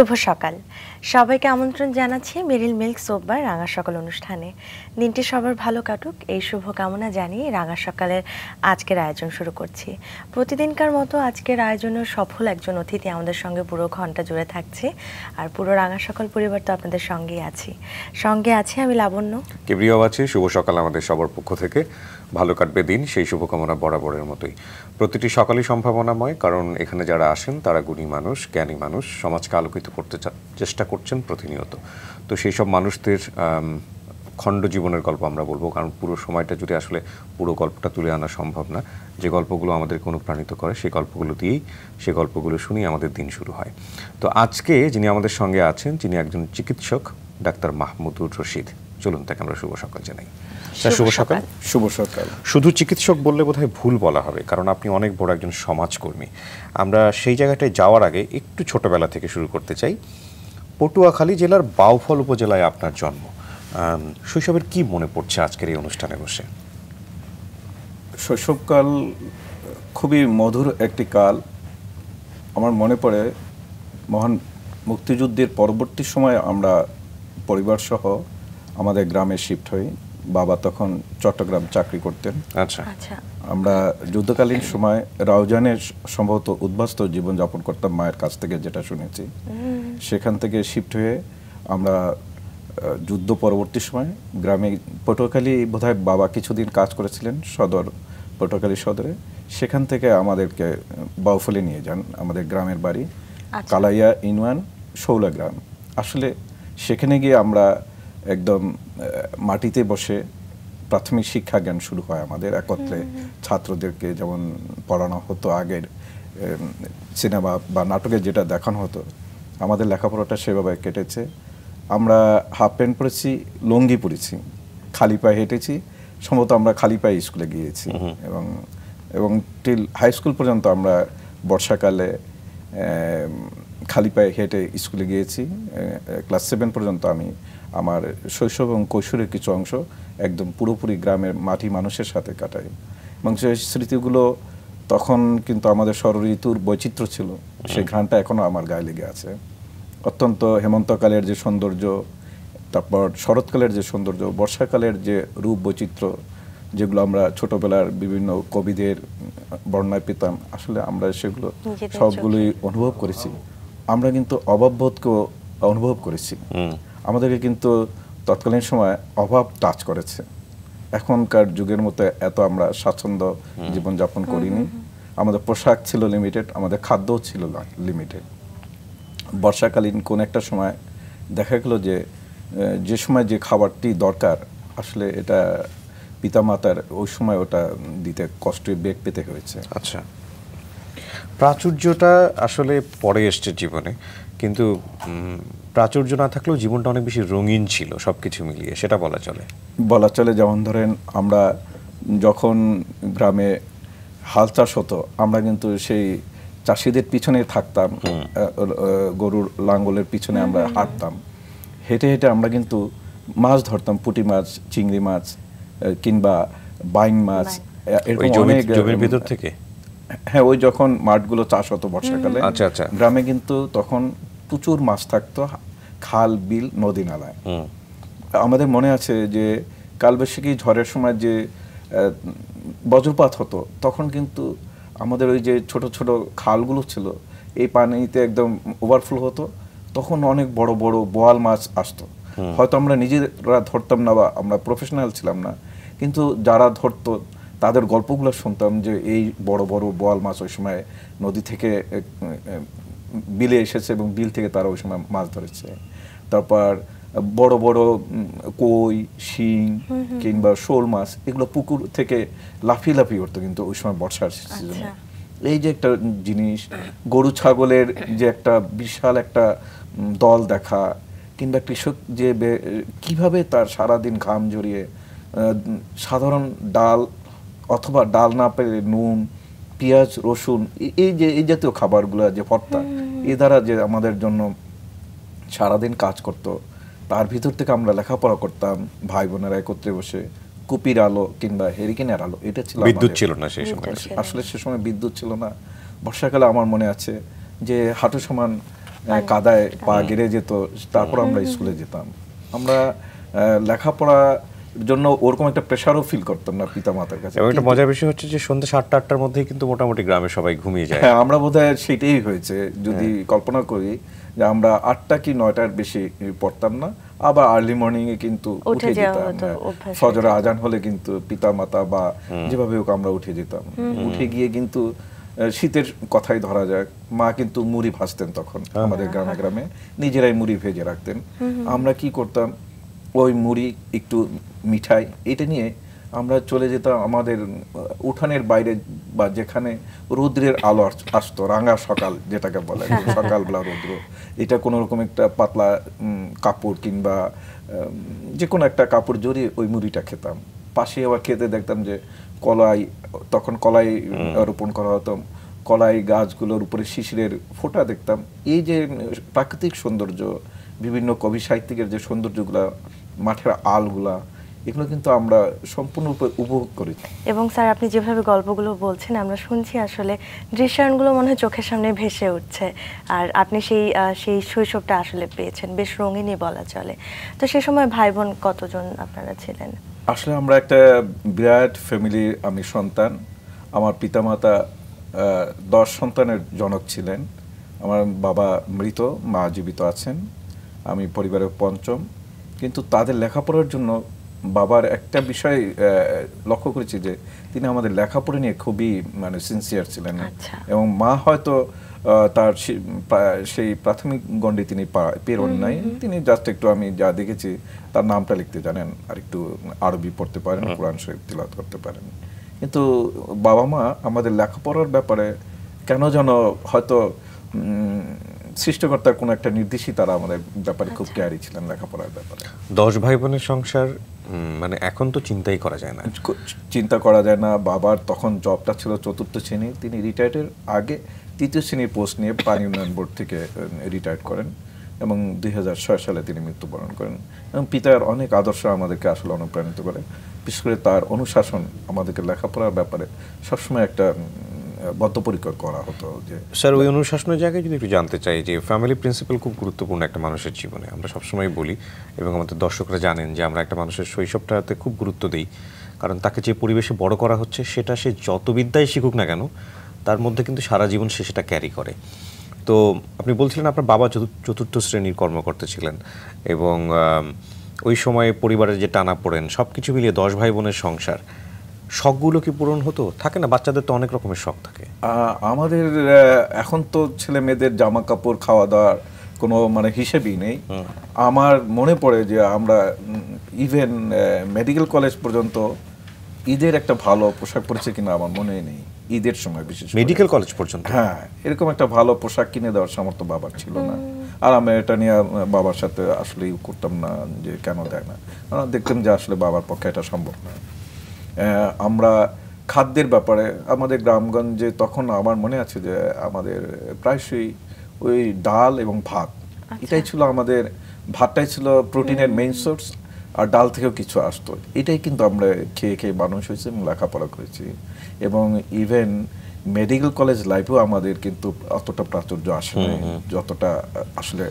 শুভ সকাল সবাইকে আমন্ত্রণ জানাচ্ছি মেরিল মিল্ক সোববার রাঙা সকাল অনুষ্ঠানে দিনটি সবার ভালো কাটুক এই শুভ কামনা জানিয়ে রাঙা সকালের আজকের আয়োজন শুরু করছি প্রতিদিনকার মতো আজকের আয়োজনের সফল একজন অতিথি আমাদের সঙ্গে পুরো ঘন্টা জুড়ে থাকছে আর পুরো রাঙা সকাল পরিবার তো আপনাদের সঙ্গেই আছি সঙ্গে আছি আমি লাবণ্য কেবরিয়াও আছে শুভ সকাল আমাদের সবার পক্ষ থেকে ভালো কাটবে দিন সেই শুভকামনা বরাবরের মতোই প্রতিটি সকালই সম্ভাবনাময় কারণ এখানে যারা আসেন তারা গুণী মানুষ জ্ঞানী মানুষ সমাজকে আলোকিত করতে চেষ্টা করছেন প্রতিনিয়ত তো সেই সব মানুষদের খণ্ড জীবনের গল্প আমরা বলবো কারণ পুরো সময়টা জুড়ে আসলে পুরো গল্পটা তুলে আনা সম্ভব না যে গল্পগুলো আমাদেরকে অনুপ্রাণিত করে সেই গল্পগুলো দিয়েই সেই গল্পগুলো শুনি আমাদের দিন শুরু হয় তো আজকে যিনি আমাদের সঙ্গে আছেন যিনি একজন চিকিৎসক ডাক্তার মাহমুদুর রশিদ চলুন তাকে আমরা শুভ সকাল জানাই শুভ সকাল শুভ সকাল শুধু চিকিৎসক বললে বোধহয় ভুল বলা হবে কারণ আপনি অনেক বড় একজন সমাজকর্মী আমরা সেই জায়গাটায় যাওয়ার আগে একটু ছোটবেলা থেকে শুরু করতে চাই পটুয়াখালী জেলার বাউফল উপজেলায় আপনার জন্ম শৈশবের কি মনে পড়ছে আজকের এই অনুষ্ঠানে বসে শৈশবকাল খুবই মধুর একটি কাল আমার মনে পড়ে মহান মুক্তিযুদ্ধের পরবর্তী সময় আমরা পরিবারসহ আমাদের গ্রামে শিফট হই বাবা তখন চট্টগ্রাম চাকরি করতেন আচ্ছা।, আচ্ছা আমরা যুদ্ধকালীন সময় রাউজানের সম্ভবত উদ্বাস্ত জীবনযাপন করতাম মায়ের কাছ থেকে যেটা শুনেছি সেখান থেকে শিফট হয়ে আমরা যুদ্ধ পরবর্তী সময় গ্রামে পটুয়াখালী বোধহয় বাবা কিছুদিন কাজ করেছিলেন সদর পটুয়াখালী সদরে সেখান থেকে আমাদেরকে বাউফলে নিয়ে যান আমাদের গ্রামের বাড়ি আচ্ছা। কালাইয়া ইনওয়ান শৌলা গ্রাম আসলে সেখানে গিয়ে আমরা একদম মাটিতে বসে প্রাথমিক শিক্ষা জ্ঞান শুরু হয় আমাদের একত্রে ছাত্রদেরকে যেমন পড়ানো হতো আগের সিনেমা বা নাটকে যেটা দেখানো হতো আমাদের লেখাপড়াটা সেভাবে কেটেছে আমরা হাফ প্যান্ট পরেছি লুঙ্গি পরেছি খালি পায়ে হেঁটেছি সম্ভবত আমরা খালি পায়ে স্কুলে গিয়েছি এবং এবং টিল হাই স্কুল পর্যন্ত আমরা বর্ষাকালে খালি পায়ে হেঁটে স্কুলে গিয়েছি ক্লাস সেভেন পর্যন্ত আমি আমার শৈশব এবং কৈশোরের কিছু অংশ একদম পুরোপুরি গ্রামের মাটি মানুষের সাথে কাটাই এবং সেই স্মৃতিগুলো তখন কিন্তু আমাদের ঋতুর বৈচিত্র্য ছিল সেই ঘ্রাণটা এখনও আমার গায়ে লেগে আছে অত্যন্ত হেমন্তকালের যে সৌন্দর্য তারপর শরৎকালের যে সৌন্দর্য বর্ষাকালের যে রূপ বৈচিত্র্য যেগুলো আমরা ছোটবেলার বিভিন্ন কবিদের বর্ণায় পেতাম আসলে আমরা সেগুলো সবগুলোই অনুভব করেছি আমরা কিন্তু বোধকেও অনুভব করেছি আমাদেরকে কিন্তু তৎকালীন সময় অভাব টাচ করেছে এখনকার যুগের মতো এত আমরা স্বাচ্ছন্দ্য জীবনযাপন করিনি আমাদের পোশাক ছিল লিমিটেড আমাদের খাদ্যও ছিল লিমিটেড বর্ষাকালীন কোন একটা সময় দেখা গেল যে যে সময় যে খাবারটি দরকার আসলে এটা পিতামাতার ওই সময় ওটা দিতে কষ্টে বেগ পেতে হয়েছে আচ্ছা প্রাচুর্যটা আসলে পরে এসছে জীবনে কিন্তু প্রাচুর্য না থাকলেও জীবনটা অনেক বেশি রঙিন ছিল সব কিছু মিলিয়ে সেটা বলা চলে বলা চলে যেমন ধরেন আমরা যখন গ্রামে হাল চাষ হতো আমরা কিন্তু সেই চাষিদের পিছনে থাকতাম গরুর লাঙ্গলের পিছনে আমরা হাঁটতাম হেঁটে হেঁটে আমরা কিন্তু মাছ ধরতাম পুঁটি মাছ চিংড়ি মাছ কিংবা বাইং মাছ জমির ভিতর থেকে হ্যাঁ ওই যখন মাঠগুলো চাষ হতো বর্ষাকালে আচ্ছা আচ্ছা গ্রামে কিন্তু তখন প্রচুর মাছ থাকতো খাল বিল নদী নালায় আমাদের মনে আছে যে কালবৈশাখী ঝড়ের সময় যে বজ্রপাত হতো তখন কিন্তু আমাদের ওই যে ছোট ছোট খালগুলো ছিল এই পানিতে একদম ওভারফ্লো হতো তখন অনেক বড় বড় বোয়াল মাছ আসতো হয়তো আমরা নিজেরা ধরতাম না বা আমরা প্রফেশনাল ছিলাম না কিন্তু যারা ধরতো তাদের গল্পগুলো শুনতাম যে এই বড় বড় বোয়াল মাছ ওই সময় নদী থেকে বিলে এসেছে এবং বিল থেকে তারা ওই সময় মাছ ধরেছে তারপর বড় বড় কই শিং কিংবা শোল মাছ এগুলো পুকুর থেকে লাফিয়ে লাফিয়ে উঠতো কিন্তু ওই সময় বর্ষার সিজনে আচ্ছা। এই যে একটা জিনিস গরু ছাগলের যে একটা বিশাল একটা দল দেখা কিংবা কৃষক যে কিভাবে তার সারাদিন ঘাম জড়িয়ে সাধারণ ডাল অথবা ডাল না পেলে নুন পেঁয়াজ রসুন এই যে এই জাতীয় খাবারগুলো যে ভর্তা এ দ্বারা যে আমাদের জন্য সারাদিন কাজ করত তার ভিতর থেকে আমরা লেখাপড়া করতাম ভাই বোনেরা একত্রে বসে কুপির আলো কিংবা হেরিকেনের আলো এটা ছিল বিদ্যুৎ ছিল না সেই সময় আসলে সে সময় বিদ্যুৎ ছিল না বর্ষাকালে আমার মনে আছে যে হাঁটু সমান হ্যাঁ, কাদায় পা গেড়ে যেত তারপর আমরা স্কুলে যেতাম আমরা লেখাপড়া জন্য ওরকম একটা প্রেশারও ফিল করতাম না পিতা মাতার কাছে একটা মজার বিষয় হচ্ছে যে সন্ধ্যা সাতটা আটটার মধ্যেই কিন্তু মোটামুটি গ্রামে সবাই ঘুমিয়ে যায় হ্যাঁ আমরা বোধ সেটাই হয়েছে যদি হ্যাঁ। কল্পনা করি যে আমরা আটটা কি নয়টার বেশি পড়তাম না আবার আর্লি মর্নিং এ কিন্তু উঠে যেতাম হ্যাঁ, ফজর আজান হলে কিন্তু পিতা মাতা বা যেভাবে হোক আমরা উঠে যেতাম উঠে গিয়ে কিন্তু শীতের কথাই ধরা যাক মা কিন্তু মুড়ি ভাজতেন তখন হ্যাঁ। আমাদের গ্রামে গ্রামে নিজেরাই মুড়ি ভেজে রাখতেন আমরা কি করতাম ওই মুড়ি একটু মিঠাই এটা নিয়ে আমরা চলে যেতাম আমাদের উঠানের বাইরে বা যেখানে রৌদ্রের আলো আসতো রাঙা সকাল যেটাকে বলে সকালবেলা রৌদ্র এটা কোনো রকম একটা পাতলা কাপড় কিংবা যে কোনো একটা কাপড় জড়িয়ে ওই মুড়িটা খেতাম পাশে আবার খেতে দেখতাম যে কলাই তখন কলাই রোপণ করা হতো কলাই গাছগুলোর উপরে শিশিরের ফোটা দেখতাম এই যে প্রাকৃতিক সৌন্দর্য বিভিন্ন কবি সাহিত্যিকের যে সৌন্দর্যগুলো মাঠের আলগুলা এগুলো কিন্তু আমরা সম্পূর্ণরূপে উপভোগ করি এবং স্যার আপনি যেভাবে গল্পগুলো বলছেন আমরা শুনছি আসলে দৃশ্যায়নগুলো মনে হয় চোখের সামনে ভেসে উঠছে আর আপনি সেই সেই শৈশবটা আসলে পেয়েছেন বেশ রঙিনই বলা চলে তো সে সময় ভাই বোন কতজন আপনারা ছিলেন আসলে আমরা একটা বিরাট ফ্যামিলির আমি সন্তান আমার পিতামাতা দশ সন্তানের জনক ছিলেন আমার বাবা মৃত মা জীবিত আছেন আমি পরিবারের পঞ্চম কিন্তু তাদের লেখাপড়ার জন্য বাবার একটা বিষয় লক্ষ্য করেছি যে তিনি আমাদের লেখাপড়া নিয়ে খুবই মানে সিনসিয়ার ছিলেন আচ্ছা। এবং মা হয়তো তার সেই প্রাথমিক গণ্ডে তিনি পেরোন নাই তিনি জাস্ট একটু আমি যা দেখেছি তার নামটা লিখতে জানেন আর একটু আরবি পড়তে পারেন কোরআন শরীফ তিলাত করতে পারেন কিন্তু বাবা মা আমাদের লেখাপড়ার ব্যাপারে কেন যেন হয়তো সৃষ্টিকর্তার কোনো একটা নির্দেশই তারা আমাদের ব্যাপারে খুব কেয়ারি আচ্ছা। ছিলেন লেখাপড়ার ব্যাপারে দশ ভাই বোনের সংসার মানে এখন তো চিন্তাই করা যায় না চিন্তা করা যায় না বাবার তখন জবটা ছিল চতুর্থ শ্রেণী তিনি রিটায়ার্ডের আগে তৃতীয় শ্রেণীর পোস্ট নিয়ে পানি উন্নয়ন বোর্ড থেকে রিটায়ার করেন এবং দুই সালে তিনি মৃত্যুবরণ করেন এবং পিতার অনেক আদর্শ আমাদেরকে আসলে অনুপ্রাণিত করে বিশেষ করে তার অনুশাসন আমাদেরকে লেখাপড়ার ব্যাপারে সবসময় একটা বদ্ধপরিকর করা হতো যে স্যার ওই অনুশাসনের জায়গায় যদি একটু জানতে চাই যে ফ্যামিলি প্রিন্সিপাল খুব গুরুত্বপূর্ণ একটা মানুষের জীবনে আমরা সবসময় বলি এবং আমাদের দর্শকরা জানেন যে আমরা একটা মানুষের শৈশবটাতে খুব গুরুত্ব দিই কারণ তাকে যে পরিবেশে বড় করা হচ্ছে সেটা সে যত বিদ্যায় শিখুক না কেন তার মধ্যে কিন্তু সারা জীবন সে সেটা ক্যারি করে তো আপনি বলছিলেন আপনার বাবা চতুর্থ শ্রেণীর কর্মকর্তা ছিলেন এবং ওই সময়ে পরিবারের যে টানা পড়েন সব কিছু মিলিয়ে দশ ভাই বোনের সংসার শখগুলো কি পূরণ হতো থাকে না বাচ্চাদের তো অনেক রকমের শখ থাকে আমাদের এখন তো ছেলে মেয়েদের জামা কাপড় খাওয়া দাওয়ার কোনো মানে হিসেবই নেই আমার মনে পড়ে যে আমরা ইভেন মেডিকেল কলেজ পর্যন্ত ঈদের একটা ভালো পোশাক পরেছে কিনা আমার মনে নেই ঈদের সময় বিশেষ মেডিকেল কলেজ পর্যন্ত হ্যাঁ এরকম একটা ভালো পোশাক কিনে দেওয়ার সামর্থ্য বাবার ছিল না আর আমি এটা নিয়ে বাবার সাথে আসলেই করতাম না যে কেন দেয় না দেখতাম যে আসলে বাবার পক্ষে এটা সম্ভব না আমরা খাদ্যের ব্যাপারে আমাদের গ্রামগঞ্জে তখন আমার মনে আছে যে আমাদের প্রায়শই ওই ডাল এবং ভাত আচ্ছা। এটাই ছিল আমাদের ভাতটাই ছিল প্রোটিনের মেইন সোর্স আর ডাল থেকেও কিছু আসতো এটাই কিন্তু আমরা খেয়ে খেয়ে মানুষ হয়েছি এবং লেখাপড়া করেছি এবং ইভেন মেডিকেল কলেজ লাইফেও আমাদের কিন্তু অতটা প্রাচুর্য আসে যতটা আসলে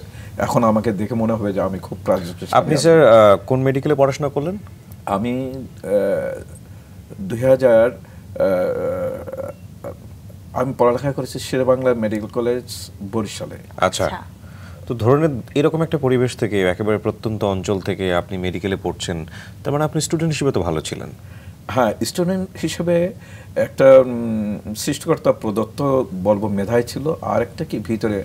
এখন আমাকে দেখে মনে হবে যে আমি খুব প্রাচুর্য আপনি স্যার কোন মেডিকেলে পড়াশোনা করলেন আমি হাজার আমি পড়ালেখা করেছি বাংলা মেডিকেল কলেজ বরিশালে আচ্ছা, আচ্ছা। তো ধরনের এরকম একটা পরিবেশ থেকে একেবারে প্রত্যন্ত অঞ্চল থেকে আপনি মেডিকেলে পড়ছেন তার মানে আপনি স্টুডেন্ট হিসেবে তো ভালো ছিলেন হ্যাঁ স্টুডেন্ট হিসেবে একটা সৃষ্টিকর্তা প্রদত্ত বলব মেধায় ছিল আর একটা কি ভিতরে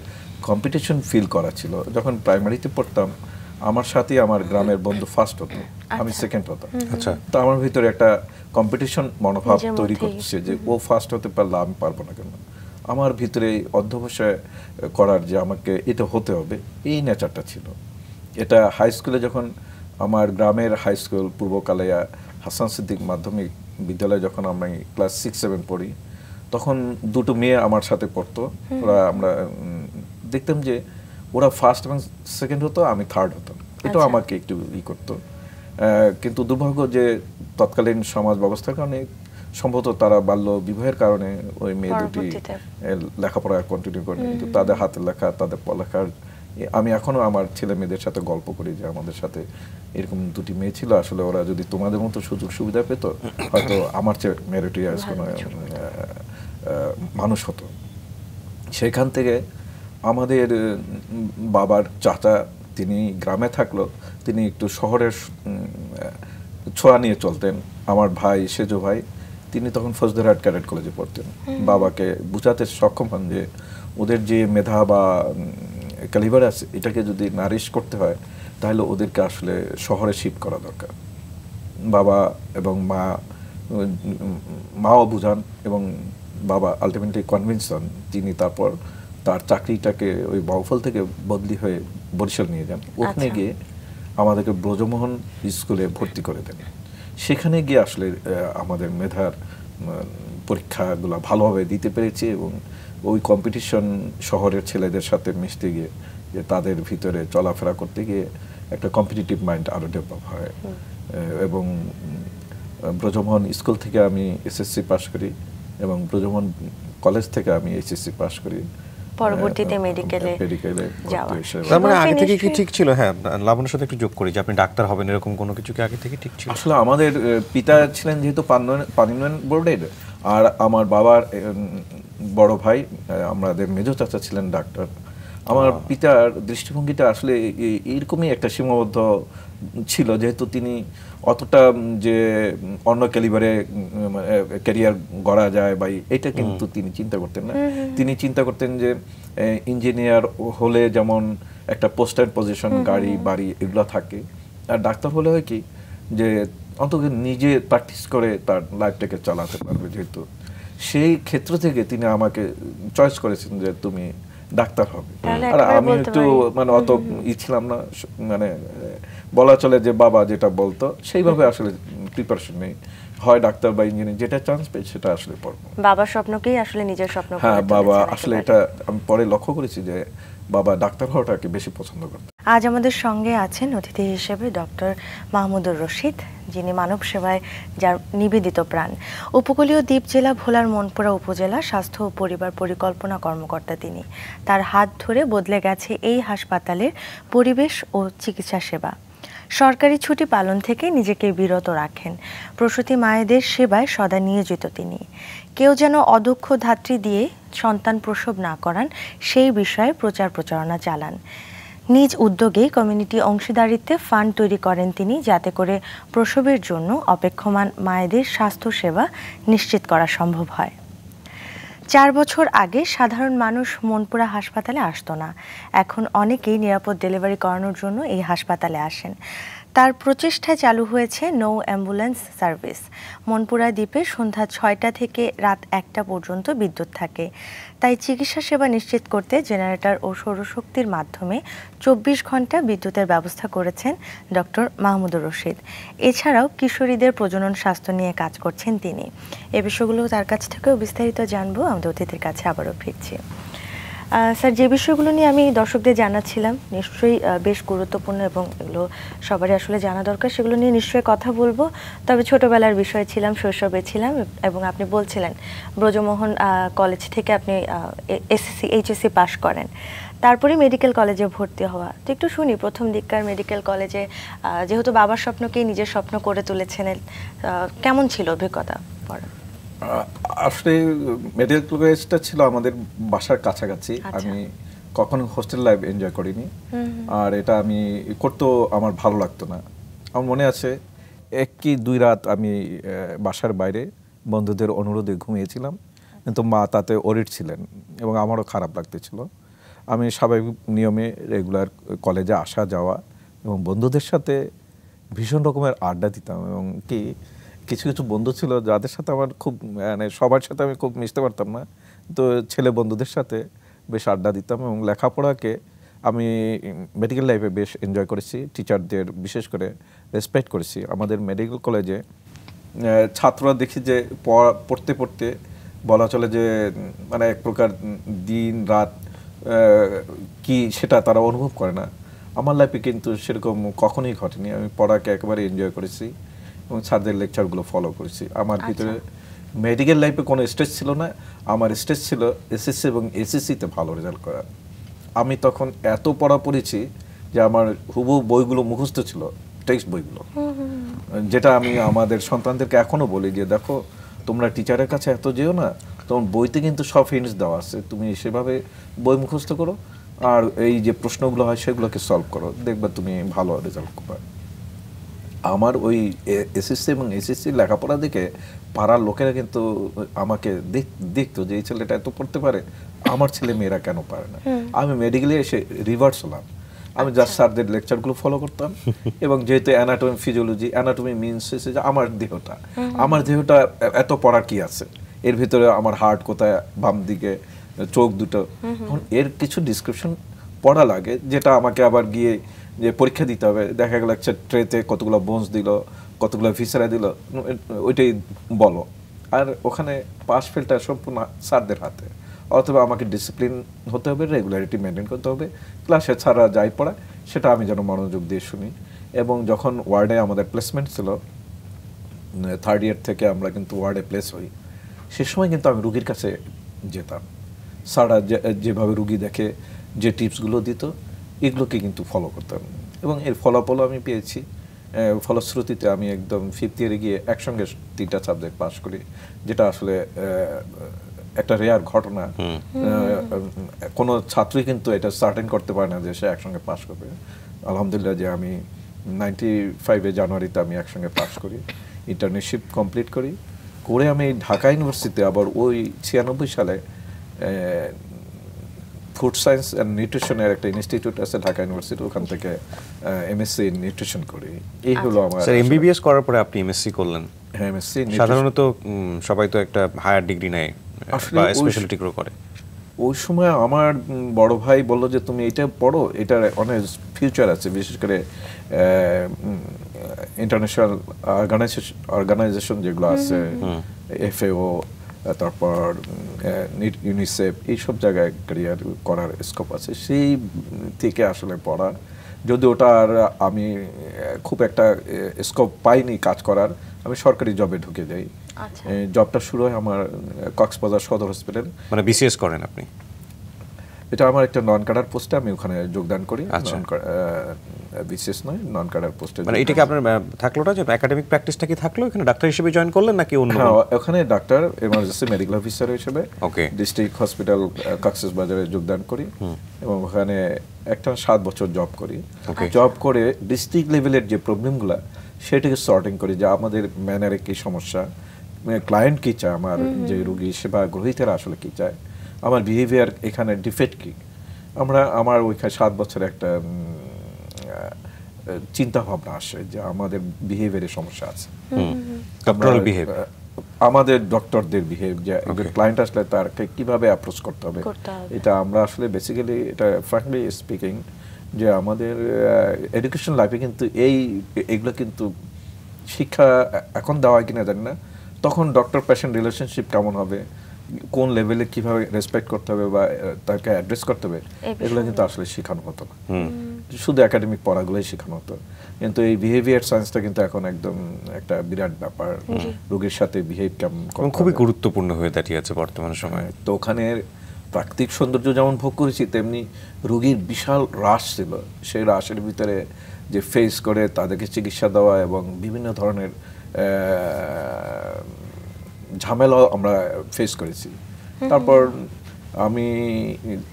কম্পিটিশন ফিল করা ছিল যখন প্রাইমারিতে পড়তাম আমার সাথে আমার গ্রামের বন্ধু ফার্স্ট হতো আচ্ছা। আমি সেকেন্ড হতাম আচ্ছা তো আমার ভিতরে একটা কম্পিটিশন মনোভাব তৈরি করছে যে ও ফার্স্ট হতে পারলে আমি পারবো না কেন আমার ভিতরে অধ্যবসায় করার যে আমাকে এটা হতে হবে এই নেচারটা ছিল এটা হাই স্কুলে যখন আমার গ্রামের হাই স্কুল পূর্বকালেয়া হাসান সিদ্দিক মাধ্যমিক বিদ্যালয়ে যখন আমি ক্লাস সিক্স সেভেন পড়ি তখন দুটো মেয়ে আমার সাথে পড়তো ওরা আমরা দেখতাম যে ওরা ফার্স্ট এবং সেকেন্ড হতো আমি থার্ড হতাম এটাও আচ্ছা। আমাকে একটু ই করতো কিন্তু দুর্ভাগ্য যে তৎকালীন সমাজ ব্যবস্থার কারণে সম্ভবত তারা বাল্য বিবাহের কারণে ওই মেয়ে দুটি লেখাপড়া কন্টিনিউ করে কিন্তু তাদের হাতের লেখা তাদের পড়ালেখার আমি এখনো আমার ছেলে মেয়েদের সাথে গল্প করি যে আমাদের সাথে এরকম দুটি মেয়ে ছিল আসলে ওরা যদি তোমাদের মতো সুযোগ সুবিধা পেত হয়তো আমার চেয়ে আজ কোনো মানুষ হতো সেখান থেকে আমাদের বাবার চাচা তিনি গ্রামে থাকলো তিনি একটু শহরের ছোঁয়া নিয়ে চলতেন আমার ভাই সেজো ভাই তিনি তখন ফজদারহাট ক্যাডেট কলেজে পড়তেন বাবাকে বুঝাতে সক্ষম হন যে ওদের যে মেধা বা ক্যালিভার আছে এটাকে যদি নারিশ করতে হয় তাহলে ওদেরকে আসলে শহরে শিফট করা দরকার বাবা এবং মা মাও বুঝান এবং বাবা আলটিমেটলি কনভিন্স হন তিনি তারপর তার চাকরিটাকে ওই বাউফল থেকে বদলি হয়ে বরিশাল নিয়ে যান আচ্ছা। ওখানে গিয়ে আমাদেরকে ব্রজমোহন স্কুলে ভর্তি করে দেন সেখানে গিয়ে আসলে আমাদের মেধার পরীক্ষাগুলো ভালোভাবে দিতে পেরেছি এবং ওই কম্পিটিশন শহরের ছেলেদের সাথে মিশতে গিয়ে যে তাদের ভিতরে চলাফেরা করতে গিয়ে একটা কম্পিটিটিভ মাইন্ড আরও ডেভেলপ হয় এবং ব্রজমোহন স্কুল থেকে আমি এসএসসি পাশ করি এবং ব্রজমোহন কলেজ থেকে আমি এইচএসসি পাশ করি পরবর্তীতে মেডিকেলে হ্যাঁ, হ্যাঁ, হ্যাঁ, যাওয়া তার মানে আগে থেকে কি ঠিক ছিল হ্যাঁ লাবণ্যর সাথে একটু যোগ করি যে আপনি ডাক্তার হবেন এরকম কোনো কিছু কি আগে থেকে ঠিক ছিল আসলে আমাদের পিতা ছিলেন যেহেতু পানিমেন বোর্ডের আর আমার বাবার বড় ভাই আমাদের মেজ চাচা ছিলেন ডাক্তার আমার পিতার দৃষ্টিভঙ্গিটা আসলে এরকমই একটা সীমাবদ্ধ ছিল যেহেতু তিনি অতটা যে অন্য ক্যালিবারে মানে, ক্যারিয়ার গড়া যায় বা এটা কিন্তু তিনি চিন্তা করতেন না তিনি চিন্তা করতেন যে ইঞ্জিনিয়ার হলে যেমন একটা পোস্টার পজিশন গাড়ি বাড়ি এগুলো থাকে আর ডাক্তার হলে হয় কি যে অন্তত নিজে প্র্যাকটিস করে তার লাইফটাকে চালাতে পারবে যেহেতু সেই ক্ষেত্র থেকে তিনি আমাকে চয়েস করেছেন যে তুমি ডাক্তার হবে আর আমি একটু মানে অত ই ছিলাম না মানে বলা চলে যে বাবা যেটা বলতো সেইভাবে আসলে প্রিপারেশন নেই হয় ডাক্তার বা ইঞ্জিনিয়ার যেটা চান্স পেয়ে সেটা আসলে পড়বো বাবার স্বপ্নকেই আসলে নিজের স্বপ্ন হ্যাঁ বাবা আসলে এটা আমি পরে লক্ষ্য করেছি যে বাবা ডাক্তার হওয়াটাকে বেশি পছন্দ করতেন আজ আমাদের সঙ্গে আছেন অতিথি হিসেবে ডক্টর মাহমুদুর রশিদ যিনি মানব সেবায় যার নিবেদিত প্রাণ উপকূলীয় দ্বীপ জেলা ভোলার মনপুরা উপজেলা স্বাস্থ্য ও পরিবার পরিকল্পনা কর্মকর্তা তিনি তার হাত ধরে বদলে গেছে এই হাসপাতালের পরিবেশ ও চিকিৎসা সেবা সরকারি ছুটি পালন থেকে নিজেকে বিরত রাখেন প্রসূতি মায়েদের সেবায় সদা নিয়োজিত তিনি কেউ যেন অদক্ষ ধাত্রী দিয়ে সন্তান প্রসব না করান সেই বিষয়ে প্রচার প্রচারণা চালান নিজ উদ্যোগে কমিউনিটি অংশীদারিত্বে ফান্ড তৈরি করেন তিনি যাতে করে প্রসবের জন্য অপেক্ষমান মায়েদের স্বাস্থ্যসেবা নিশ্চিত করা সম্ভব হয় চার বছর আগে সাধারণ মানুষ মনপুরা হাসপাতালে আসতো না এখন অনেকেই নিরাপদ ডেলিভারি করানোর জন্য এই হাসপাতালে আসেন তার প্রচেষ্টায় চালু হয়েছে নৌ অ্যাম্বুলেন্স সার্ভিস মনপুরা দ্বীপে সন্ধ্যা ছয়টা থেকে রাত একটা পর্যন্ত বিদ্যুৎ থাকে তাই চিকিৎসা সেবা নিশ্চিত করতে জেনারেটর ও সৌরশক্তির মাধ্যমে চব্বিশ ঘন্টা বিদ্যুতের ব্যবস্থা করেছেন ডক্টর মাহমুদুর রশিদ এছাড়াও কিশোরীদের প্রজনন স্বাস্থ্য নিয়ে কাজ করছেন তিনি এ বিষয়গুলো তার কাছ থেকেও বিস্তারিত জানবো আমাদের অতিথির কাছে আবারও ফিরছি স্যার যে বিষয়গুলো নিয়ে আমি দর্শকদের জানাচ্ছিলাম নিশ্চয়ই বেশ গুরুত্বপূর্ণ এবং এগুলো সবারই আসলে জানা দরকার সেগুলো নিয়ে নিশ্চয়ই কথা বলবো তবে ছোটবেলার বিষয়ে ছিলাম শৈশবে ছিলাম এবং আপনি বলছিলেন ব্রজমোহন কলেজ থেকে আপনি এসএসসি এইচএসসি পাশ করেন তারপরে মেডিকেল কলেজে ভর্তি হওয়া তো একটু শুনি প্রথম দিককার মেডিকেল কলেজে যেহেতু বাবার স্বপ্নকেই নিজের স্বপ্ন করে তুলেছেন কেমন ছিল অভিজ্ঞতা পড়া আসলে মিডল কলেজটা ছিল আমাদের বাসার কাছাকাছি আচ্ছা। আমি কখনো হোস্টেল লাইফ এনজয় করিনি আর এটা আমি করতেও আমার ভালো লাগতো না আমার মনে আছে এক কি দুই রাত আমি বাসার বাইরে বন্ধুদের অনুরোধে ঘুমিয়েছিলাম আচ্ছা। কিন্তু মা তাতে অরিট ছিলেন এবং আমারও খারাপ লাগতেছিল আমি স্বাভাবিক নিয়মে রেগুলার কলেজে আসা যাওয়া এবং বন্ধুদের সাথে ভীষণ রকমের আড্ডা দিতাম এবং কি কিছু কিছু বন্ধু ছিল যাদের সাথে আমার খুব মানে সবার সাথে আমি খুব মিশতে পারতাম না তো ছেলে বন্ধুদের সাথে বেশ আড্ডা দিতাম এবং লেখাপড়াকে আমি মেডিকেল লাইফে বেশ এনজয় করেছি টিচারদের বিশেষ করে রেসপেক্ট করেছি আমাদের মেডিকেল কলেজে ছাত্ররা দেখি যে পড়তে পড়তে বলা চলে যে মানে এক প্রকার দিন রাত কি সেটা তারা অনুভব করে না আমার লাইফে কিন্তু সেরকম কখনোই ঘটেনি আমি পড়াকে একেবারে এনজয় করেছি এবং স্যারদের লেকচারগুলো ফলো করেছি আমার আচ্ছা। ভিতরে মেডিকেল লাইফে কোনো স্টেজ ছিল না আমার স্টেজ ছিল এসএসসি এবং এসএসসিতে ভালো রেজাল্ট করা আমি তখন এত পড়া পড়েছি যে আমার হুবু বইগুলো মুখস্থ ছিল টেক্সট বইগুলো যেটা আমি আমাদের সন্তানদেরকে এখনও বলি যে দেখো তোমরা টিচারের কাছে এত যেও না তোমার বইতে কিন্তু সব হিন্টস দেওয়া আছে তুমি সেভাবে বই মুখস্থ করো আর এই যে প্রশ্নগুলো হয় সেগুলোকে সলভ করো দেখবা তুমি ভালো রেজাল্ট পাবে আমার ওই এসএসসি এবং এসএসসি লেখাপড়া দেখে পাড়ার লোকেরা কিন্তু আমাকে দেখতো যে এই ছেলেটা এত পড়তে পারে আমার ছেলে মেয়েরা কেন পারে না আমি মেডিকেলে এসে রিভার্স হলাম আমি যার আচ্ছা। স্যারদের লেকচারগুলো ফলো করতাম এবং যেহেতু অ্যানাটমি ফিজিওলজি অ্যানাটমি মিনস এসে যে আমার দেহটা আমার দেহটা এত পড়া কি আছে এর ভিতরে আমার হার্ট কোথায় বাম দিকে চোখ দুটো এর কিছু ডিসক্রিপশন পড়া লাগে যেটা আমাকে আবার গিয়ে যে পরীক্ষা দিতে হবে দেখা গেল একটা ট্রেতে কতগুলো বোনস দিল কতগুলো ভিসারা দিল ওইটাই বলো আর ওখানে পাস ফেলটা সম্পূর্ণ স্যারদের হাতে অথবা আমাকে ডিসিপ্লিন হতে হবে রেগুলারিটি মেনটেন করতে হবে ক্লাসে ছাড়া যাই পড়া সেটা আমি যেন মনোযোগ দিয়ে শুনি এবং যখন ওয়ার্ডে আমাদের প্লেসমেন্ট ছিল থার্ড ইয়ার থেকে আমরা কিন্তু ওয়ার্ডে প্লেস হই সে সময় কিন্তু আমি রুগীর কাছে যেতাম সারা যেভাবে রুগী দেখে যে টিপসগুলো দিত এগুলোকে কিন্তু ফলো করতাম এবং এর ফলাফলও আমি পেয়েছি ফলশ্রুতিতে আমি একদম ফিফথ ইয়ারে গিয়ে একসঙ্গে তিনটা সাবজেক্ট পাশ করি যেটা আসলে একটা রেয়ার ঘটনা কোনো ছাত্রই কিন্তু এটা সার্টেন করতে পারে না যে সে একসঙ্গে পাশ করবে আলহামদুলিল্লাহ যে আমি নাইনটি ফাইভে জানুয়ারিতে আমি একসঙ্গে পাশ করি ইন্টার্নশিপ কমপ্লিট করি করে আমি ঢাকা ইউনিভার্সিটিতে আবার ওই ছিয়ানব্বই সালে ফুড সায়েন্স অ্যান্ড নিউট্রিশনের একটা ইনস্টিটিউট আছে ঢাকা ইউনিভার্সিটি ওখান থেকে এমএসসি ইন নিউট্রিশন করি এই হলো আচ্ছা। আমার স্যার এমবিবিএস করার পরে আপনি এমএসসি করলেন হ্যাঁ এমএসসি সাধারণত সবাই তো একটা হায়ার ডিগ্রি নেয় বা স্পেশালিটি করে ওই সময় আমার বড় ভাই বললো যে তুমি এটা পড়ো এটার অনেক ফিউচার আছে বিশেষ করে ইন্টারন্যাশনাল অর্গানাইজেশন অর্গানাইজেশন যেগুলো আছে এফএও তারপর ইউনিসেফ এইসব জায়গায় ক্যারিয়ার করার স্কোপ আছে সেই থেকে আসলে পড়া যদি ওটা আর আমি খুব একটা স্কোপ পাইনি কাজ করার আমি সরকারি জবে ঢুকে যাই জবটা আচ্ছা। শুরু হয় আমার কক্সবাজার সদর হসপিটাল মানে বিসিএস করেন আপনি এটা আমার একটা নন কাডার পোস্টে আমি ওখানে যোগদান করি আচ্ছা। বিশেষ নয় নন কাডার পোস্টে মানে এটা কি আপনার থাকলো যে একাডেমিক প্র্যাকটিসটা কি থাকলো এখানে ডাক্তার হিসেবে জয়েন করলেন নাকি অন্য হ্যাঁ, ওখানে ডাক্তার এমার্জেন্সি মেডিকেল অফিসার হিসেবে ওকে ডিস্ট্রিক্ট হসপিটাল কাক্সেস বাজারে যোগদান করি এবং ওখানে একটা সাত বছর জব করি জব করে ডিস্ট্রিক্ট লেভেলের যে প্রবলেমগুলো সেটাকে সর্টিং করি যে আমাদের ম্যানারে কী সমস্যা ক্লায়েন্ট মানে কী চায় আমার যে রুগী সেবা গ্রহীতারা আসলে কী চায় আমার বিহেভিয়ার এখানে ডিফেক্ট কি আমরা আমার ওইখানে সাত বছর একটা চিন্তা ভাবনা আসে যে আমাদের বিহেভিয়ারে সমস্যা আছে আমাদের ডক্টরদের বিহেভ যে ক্লায়েন্ট আসলে তারকে কিভাবে অ্যাপ্রোচ করতে হবে এটা আমরা আসলে বেসিক্যালি এটা ফ্র্যাঙ্কলি স্পিকিং যে আমাদের এডুকেশন লাইফে কিন্তু এই এগুলো কিন্তু শিক্ষা এখন দেওয়া হয় কিনা জানি না তখন ডক্টর পেশেন্ট রিলেশনশিপ কেমন হবে কোন লেভেলে কিভাবে রেসপেক্ট করতে হবে বা তাকে অ্যাড্রেস করতে হবে এগুলো কিন্তু আসলে শেখানো হতো না শুধু একাডেমিক পড়াগুলোই শেখানো হতো কিন্তু এই বিহেভিয়ার সায়েন্সটা কিন্তু এখন একদম একটা বিরাট ব্যাপার রোগীর সাথে বিহেভ কেমন খুবই গুরুত্বপূর্ণ হয়ে দাঁড়িয়েছে বর্তমান সময়ে হ্যাঁ, তো ওখানে প্রাকৃতিক সৌন্দর্য যেমন ভোগ করেছি তেমনি রোগীর বিশাল হ্রাস ছিল সেই হ্রাসের ভিতরে যে ফেস করে তাদেরকে চিকিৎসা দেওয়া এবং বিভিন্ন ধরনের ঝামেলা আমরা ফেস করেছি তারপর আমি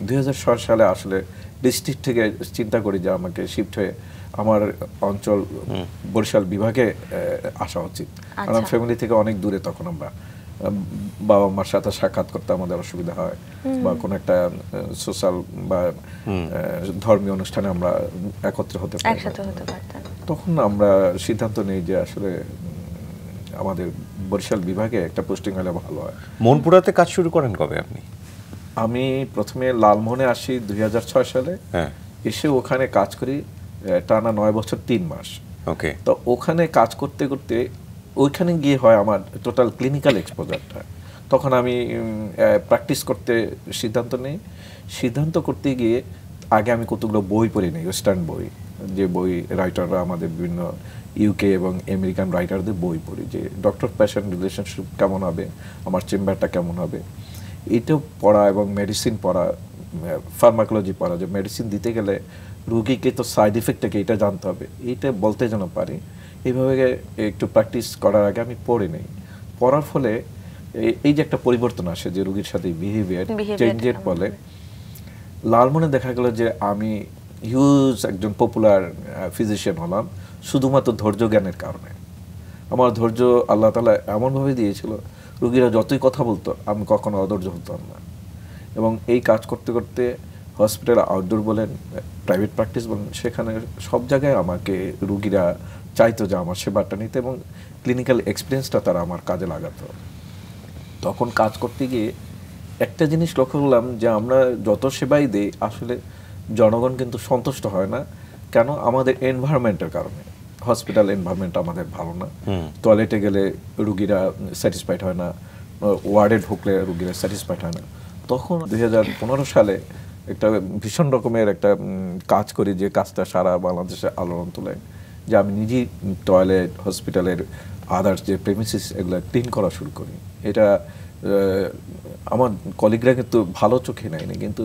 দুই সালে আসলে ডিস্ট্রিক্ট থেকে চিন্তা করি যে আমাকে শিফট হয়ে আমার অঞ্চল বরিশাল বিভাগে আসা উচিত কারণ ফ্যামিলি আচ্ছা। থেকে অনেক দূরে তখন আমরা বাবা মার সাথে সাক্ষাৎ করতে আমাদের অসুবিধা হয় বা কোনো একটা সোশ্যাল বা ধর্মীয় অনুষ্ঠানে আমরা একত্রে হতে পারি তখন আমরা সিদ্ধান্ত নিই যে আসলে আমাদের বরিশাল বিভাগে একটা পোস্টিং হলে ভালো হয় মনপুরাতে কাজ শুরু করেন কবে আপনি আমি প্রথমে লালমোহনে আসি দুই সালে হ্যাঁ। এসে ওখানে কাজ করি টানা নয় বছর তিন মাস ওকে তো ওখানে কাজ করতে করতে ওইখানে গিয়ে হয় আমার টোটাল ক্লিনিক্যাল এক্সপোজারটা তখন আমি প্র্যাকটিস করতে সিদ্ধান্ত নিই সিদ্ধান্ত করতে গিয়ে আগে আমি কতগুলো বই পড়ে নিই ওয়েস্টার্ন বই যে বই রাইটাররা আমাদের বিভিন্ন ইউকে এবং আমেরিকান রাইটারদের বই পড়ি যে ডক্টর প্যাশন রিলেশনশিপ কেমন হবে আমার চেম্বারটা কেমন হবে এটা পড়া এবং মেডিসিন পড়া ফার্মাকোলজি পড়া যে মেডিসিন দিতে গেলে রুগীকে তো সাইড ইফেক্টটাকে এটা জানতে হবে এটা বলতে যেন পারি এইভাবে একটু প্র্যাকটিস করার আগে আমি পড়ে নেই পড়ার ফলে এই যে একটা পরিবর্তন আসে যে রুগীর সাথে বিহেভিয়ার চেঞ্জের ফলে লালমনে দেখা গেল যে আমি হিউজ একজন পপুলার ফিজিশিয়ান হলাম শুধুমাত্র ধৈর্য জ্ঞানের কারণে আমার ধৈর্য আল্লাহ তালা এমনভাবে দিয়েছিল রুগীরা যতই কথা বলতো আমি কখনো অধৈর্য হতাম না এবং এই কাজ করতে করতে হসপিটাল আউটডোর বলেন প্রাইভেট প্র্যাকটিস বলেন সেখানে সব জায়গায় আমাকে রুগীরা চাইতো যে আমার সেবাটা নিতে এবং ক্লিনিক্যাল এক্সপিরিয়েন্সটা তারা আমার কাজে লাগাতো তখন কাজ করতে গিয়ে একটা জিনিস লক্ষ্য করলাম যে আমরা যত সেবাই দিই আসলে জনগণ কিন্তু সন্তুষ্ট হয় না কেন আমাদের এনভায়রনমেন্টের কারণে হসপিটাল এনভায়রনমেন্ট আমাদের ভালো না টয়লেটে গেলে রুগীরা স্যাটিসফাইড হয় না ওয়ার্ডে ঢুকলে রুগীরা স্যাটিসফাইড হয় না তখন দুই সালে একটা ভীষণ রকমের একটা কাজ করি যে কাজটা সারা বাংলাদেশে আলোড়ন তোলে যে আমি নিজেই টয়লেট হসপিটালের আদার্স যে প্রেমিসিস এগুলো ক্লিন করা শুরু করি এটা আমার কলিগরা কিন্তু ভালো চোখে নেয়নি কিন্তু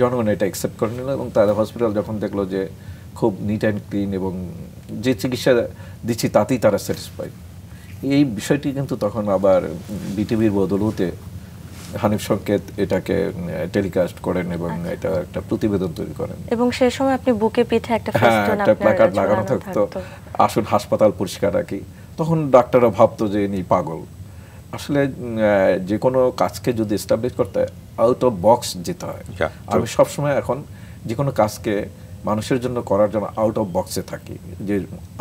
জনগণ এটা অ্যাকসেপ্ট করে নিল এবং তারা হসপিটাল যখন দেখলো যে খুব নিট অ্যান্ড ক্লিন এবং যে চিকিৎসা দিচ্ছি তাতেই তারা স্যাটিসফাইড এই বিষয়টি কিন্তু তখন আবার বিটিভির বদলতে হানিফ সংকেত এটাকে টেলিকাস্ট করেন এবং আচ্ছা। এটা একটা প্রতিবেদন তৈরি করেন এবং সেই সময় আপনি বুকে পিঠে একটা হ্যাঁ একটা প্ল্যাকার্ড লাগানো থাকতো আসুন হাসপাতাল পরিষ্কার রাখি তখন ডাক্তাররা ভাবতো যে ইনি পাগল আসলে যে কোনো কাজকে যদি এস্টাবলিশ করতে আউট অফ বক্স যেতে হয় আমি সবসময় এখন যে কোনো কাজকে মানুষের জন্য করার জন্য আউট অফ বক্সে থাকি যে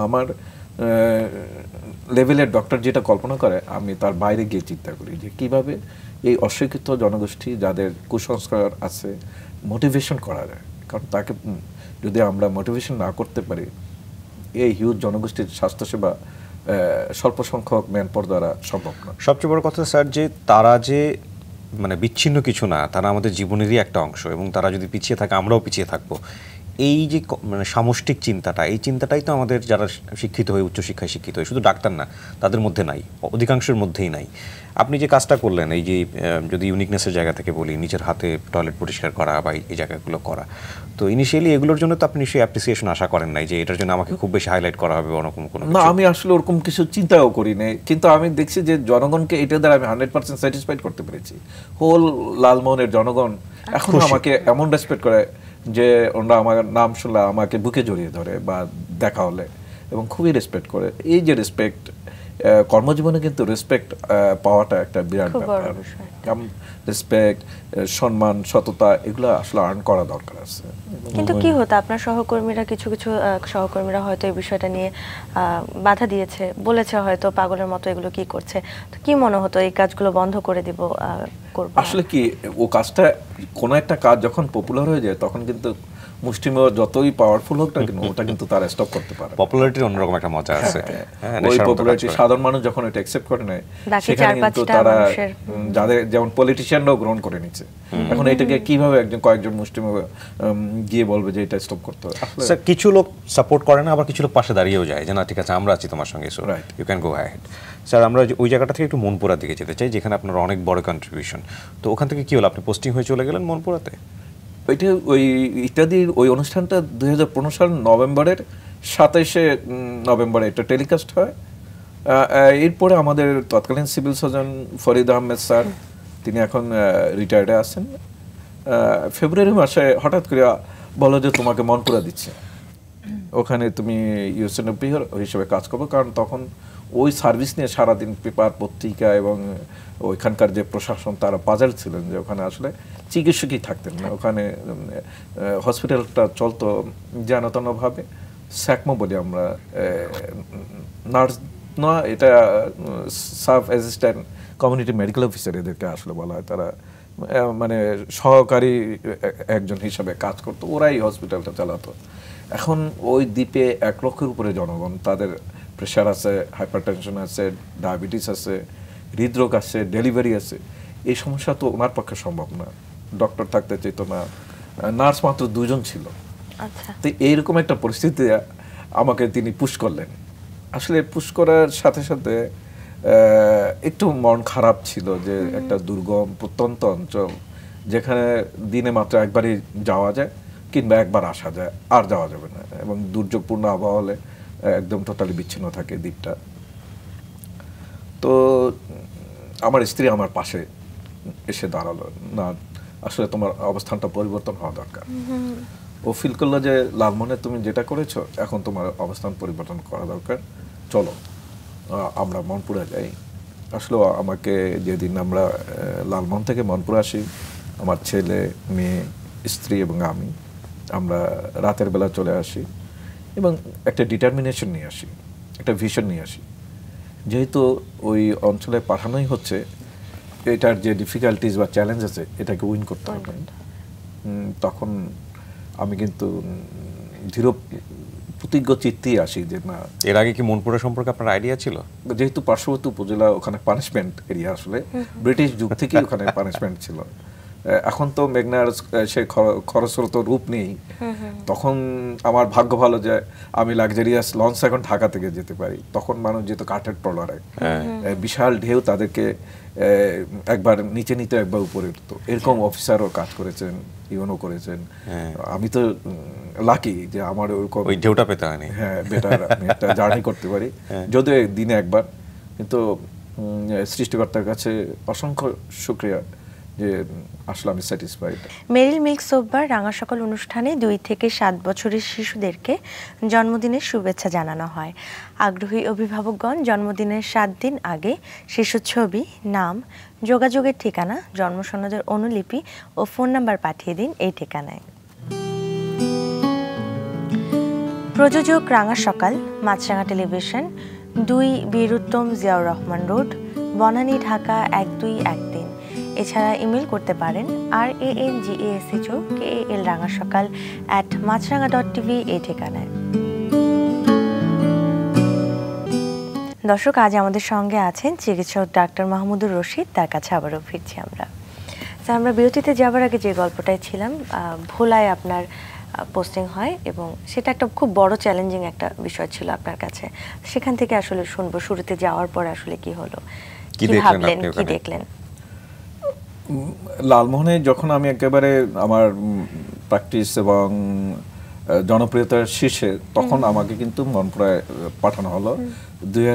আমার লেভেলের ডক্টর যেটা কল্পনা করে আমি তার বাইরে গিয়ে চিন্তা করি যে কিভাবে এই অশিক্ষিত জনগোষ্ঠী যাদের কুসংস্কার আছে মোটিভেশন করা যায় কারণ তাকে যদি আমরা মোটিভেশন না করতে পারি এই হিউজ জনগোষ্ঠীর স্বাস্থ্যসেবা স্বল্প সংখ্যক ম্যানপর দ্বারা সম্ভব না সবচেয়ে বড় কথা স্যার যে তারা যে মানে বিচ্ছিন্ন কিছু না তারা আমাদের জীবনেরই একটা অংশ এবং তারা যদি পিছিয়ে থাকে আমরাও পিছিয়ে থাকবো এই যে মানে সামষ্টিক চিন্তাটা এই চিন্তাটাই তো আমাদের যারা শিক্ষিত হয়ে উচ্চশিক্ষায় শিক্ষিত হয়ে শুধু ডাক্তার না তাদের মধ্যে নাই অধিকাংশের মধ্যেই নাই আপনি যে কাজটা করলেন এই যে যদি ইউনিকনেসের জায়গা থেকে বলি নিজের হাতে টয়লেট পরিষ্কার করা বা এই জায়গাগুলো করা তো ইনিশিয়ালি এগুলোর জন্য তো আপনি সেই অ্যাপ্রিসিয়েশন আশা করেন নাই যে এটার জন্য আমাকে খুব বেশি হাইলাইট করা হবে অনকম কোনো না আমি আসলে ওরকম কিছু চিন্তাও করি নাই কিন্তু আমি দেখছি যে জনগণকে এটা দ্বারা আমি হান্ড্রেড পার্সেন্ট স্যাটিসফাইড করতে পেরেছি হোল লালমোহনের জনগণ আচ্ছা। এখন আমাকে এমন রেসপেক্ট করে যে ওনারা আমার নাম শুনলে আমাকে বুকে জড়িয়ে ধরে বা দেখা হলে এবং খুবই রেসপেক্ট করে এই যে রেসপেক্ট কর্মজীবনে কিন্তু রেসপেক্ট পাওয়াটা একটা বিরাট ব্যাপার রেসপেক্ট সম্মান সততা এগুলো আসলে আর্ন করা দরকার আছে কিন্তু কি হতো আপনার সহকর্মীরা কিছু কিছু সহকর্মীরা হয়তো এই বিষয়টা নিয়ে বাধা দিয়েছে বলেছে হয়তো পাগলের মতো এগুলো কি করছে তো কি মনে হতো এই কাজগুলো বন্ধ করে দিব আসলে কি ও কাজটা কোনো একটা কাজ যখন পপুলার হয়ে যায় তখন কিন্তু মুষ্টিমেয় যতই পাওয়ারফুল হোক না ওটা কিন্তু তারা স্টপ করতে পারে পপুলারিটির অন্যরকম একটা মজা আছে হ্যাঁ, হ্যাঁ। হ্যাঁ, ওই পপুলারিটি সাধারণ মানুষ যখন এটা অ্যাকসেপ্ট করে নেয় সেখানে কিন্তু তারা যাদের যেমন পলিটিশিয়ানরাও গ্রহণ করে নিচ্ছে এখন এটাকে কিভাবে একজন কয়েকজন মুষ্টিমেয় গিয়ে বলবে যে এটা স্টপ করতে হবে স্যার কিছু লোক সাপোর্ট করে না আবার কিছু লোক পাশে দাঁড়িয়েও যায় যে না ঠিক আছে আমরা আছি তোমার সঙ্গে so you can go ahead sir আমরা ওই জায়গাটা থেকে একটু মনপুরার দিকে যেতে চাই যেখানে আপনার অনেক বড় কন্ট্রিবিউশন তো ওখান থেকে কি হলো আপনি পোস্টিং হয়ে চলে গেলেন মনপুরাতে ওইটা ওই ইত্যাদির ওই অনুষ্ঠানটা দুই সাল নভেম্বরের সাতাইশে নভেম্বরে এটা টেলিকাস্ট হয় এরপরে আমাদের তৎকালীন civil surgeon Farid Ahmed sir তিনি এখন রিটায়ার্ডে আছেন ফেব্রুয়ারি মাসে হঠাৎ করে বলো যে তোমাকে মন করে দিচ্ছে ওখানে তুমি ইউসেনপি হিসেবে কাজ করবো কারণ তখন ওই সার্ভিস নিয়ে সারাদিন পেপার পত্রিকা এবং ওইখানকার যে প্রশাসন তারা বাজার ছিলেন যে ওখানে আসলে চিকিৎসকই থাকতেন না ওখানে হসপিটালটা চলতো জানাতনভাবে স্যাকমো বলি আমরা নার্স না এটা sub assistant community medical officer এদেরকে আসলে বলা হয় তারা মানে সহকারী একজন হিসাবে কাজ করতো ওরাই হসপিটালটা চালাতো এখন ওই দ্বীপে এক লক্ষের উপরে জনগণ তাদের প্রেশার আছে হাইপারটেনশন আছে ডায়াবেটিস আছে হৃদরোগ আছে ডেলিভারি আছে এই সমস্যা তো ওনার পক্ষে সম্ভব না ডক্টর থাকতে চাইত না নার্স মাত্র দুজন ছিল আচ্ছা। তো এইরকম একটা পরিস্থিতি আমাকে তিনি পুশ করলেন আসলে পুশ করার সাথে সাথে একটু মন খারাপ ছিল যে একটা দুর্গম প্রত্যন্ত অঞ্চল যেখানে দিনে মাত্র একবারই যাওয়া যায় কিংবা একবার আসা যায় আর যাওয়া যাবে না এবং দুর্যোগপূর্ণ আবহাওয়া হলে একদম টোটালি বিচ্ছিন্ন থাকে দ্বীপটা তো আমার স্ত্রী আমার পাশে এসে দাঁড়ালো না আসলে তোমার অবস্থানটা পরিবর্তন হওয়া দরকার ও ফিল করলো যে লাভমনে তুমি যেটা করেছো এখন তোমার অবস্থান পরিবর্তন করা দরকার চলো আমরা মনপুরা যাই আসলে আমাকে যেদিন আমরা লালমোহন থেকে মনপুর আসি আমার ছেলে মেয়ে স্ত্রী এবং আমি আমরা রাতের বেলা চলে আসি এবং একটা ডিটারমিনেশন নিয়ে আসি একটা ভিশন নিয়ে আসি যেহেতু ওই অঞ্চলে পাঠানোই হচ্ছে এটার যে ডিফিকাল্টিস বা চ্যালেঞ্জ আছে এটাকে উইন করতে হবে তখন আমি কিন্তু দৃঢ় প্রতিজ্ঞ চিত্তেই আসি যে না এর আগে কি মনপুরা সম্পর্কে আপনার আইডিয়া ছিল যেহেতু পার্শ্ববর্তী উপজেলা ওখানে পানিশমেন্ট এরিয়া আসলে ব্রিটিশ যুগ থেকেই ওখানে পানিশমেন্ট ছিল এখন তো মেঘনার সে খরস্রোত রূপ নেই তখন আমার ভাগ্য ভালো যে আমি লাক্সারিয়াস লঞ্চ এখন ঢাকা থেকে যেতে পারি তখন মানুষ যেত কাঠের ট্রলারে হ্যাঁ। বিশাল ঢেউ তাদেরকে একবার নিচে নিতে একবার উপরে উঠতো এরকম অফিসারও হ্যাঁ। কাজ করেছেন ইউনো করেছেন হ্যাঁ। আমি তো লাকি যে আমার ওরকম ওই ঢেউটা পেতে হ্যাঁ বেটার আমি একটা জার্নি করতে পারি যদিও দিনে একবার কিন্তু সৃষ্টিকর্তার কাছে অসংখ্য শুক্রিয়া যে আসলে আমি স্যাটিসফাইড মেরিল মিক্স সোববার রাঙা সকাল অনুষ্ঠানে দুই থেকে সাত বছরের শিশুদেরকে জন্মদিনের শুভেচ্ছা জানানো হয় আগ্রহী অভিভাবকগণ জন্মদিনের সাত দিন আগে শিশুর ছবি নাম যোগাযোগের ঠিকানা জন্মসনদের অনুলিপি ও ফোন নাম্বার পাঠিয়ে দিন এই ঠিকানায় প্রযোজক রাঙা সকাল মাছরাঙা টেলিভিশন দুই বীরুত্তম জিয়াউর রহমান রোড বনানী ঢাকা এক দুই এক তিন এছাড়া ইমেল করতে পারেন আর A N G A S H O কে এল রাঙা সকাল অ্যাট মাছরাঙা ডট টিভি এই ঠিকানায় দর্শক আজ আমাদের সঙ্গে আছেন চিকিৎসক ডাক্তার মাহমুদুর রশিদ তার কাছে আবারও ফিরছি আমরা স্যার আমরা বিরতিতে যাওয়ার আগে যে গল্পটায় ছিলাম ভোলায় আপনার পোস্টিং হয় এবং সেটা একটা খুব বড় চ্যালেঞ্জিং একটা বিষয় ছিল আপনার কাছে সেখান থেকে আসলে শুনবো শুরুতে যাওয়ার পর আসলে কি হলো কি ভাবলেন কি দেখলেন লালমোহনে যখন আমি একেবারে আমার প্র্যাকটিস এবং জনপ্রিয়তার শীর্ষে তখন আমাকে কিন্তু মনপুরায় পাঠানো হলো দুই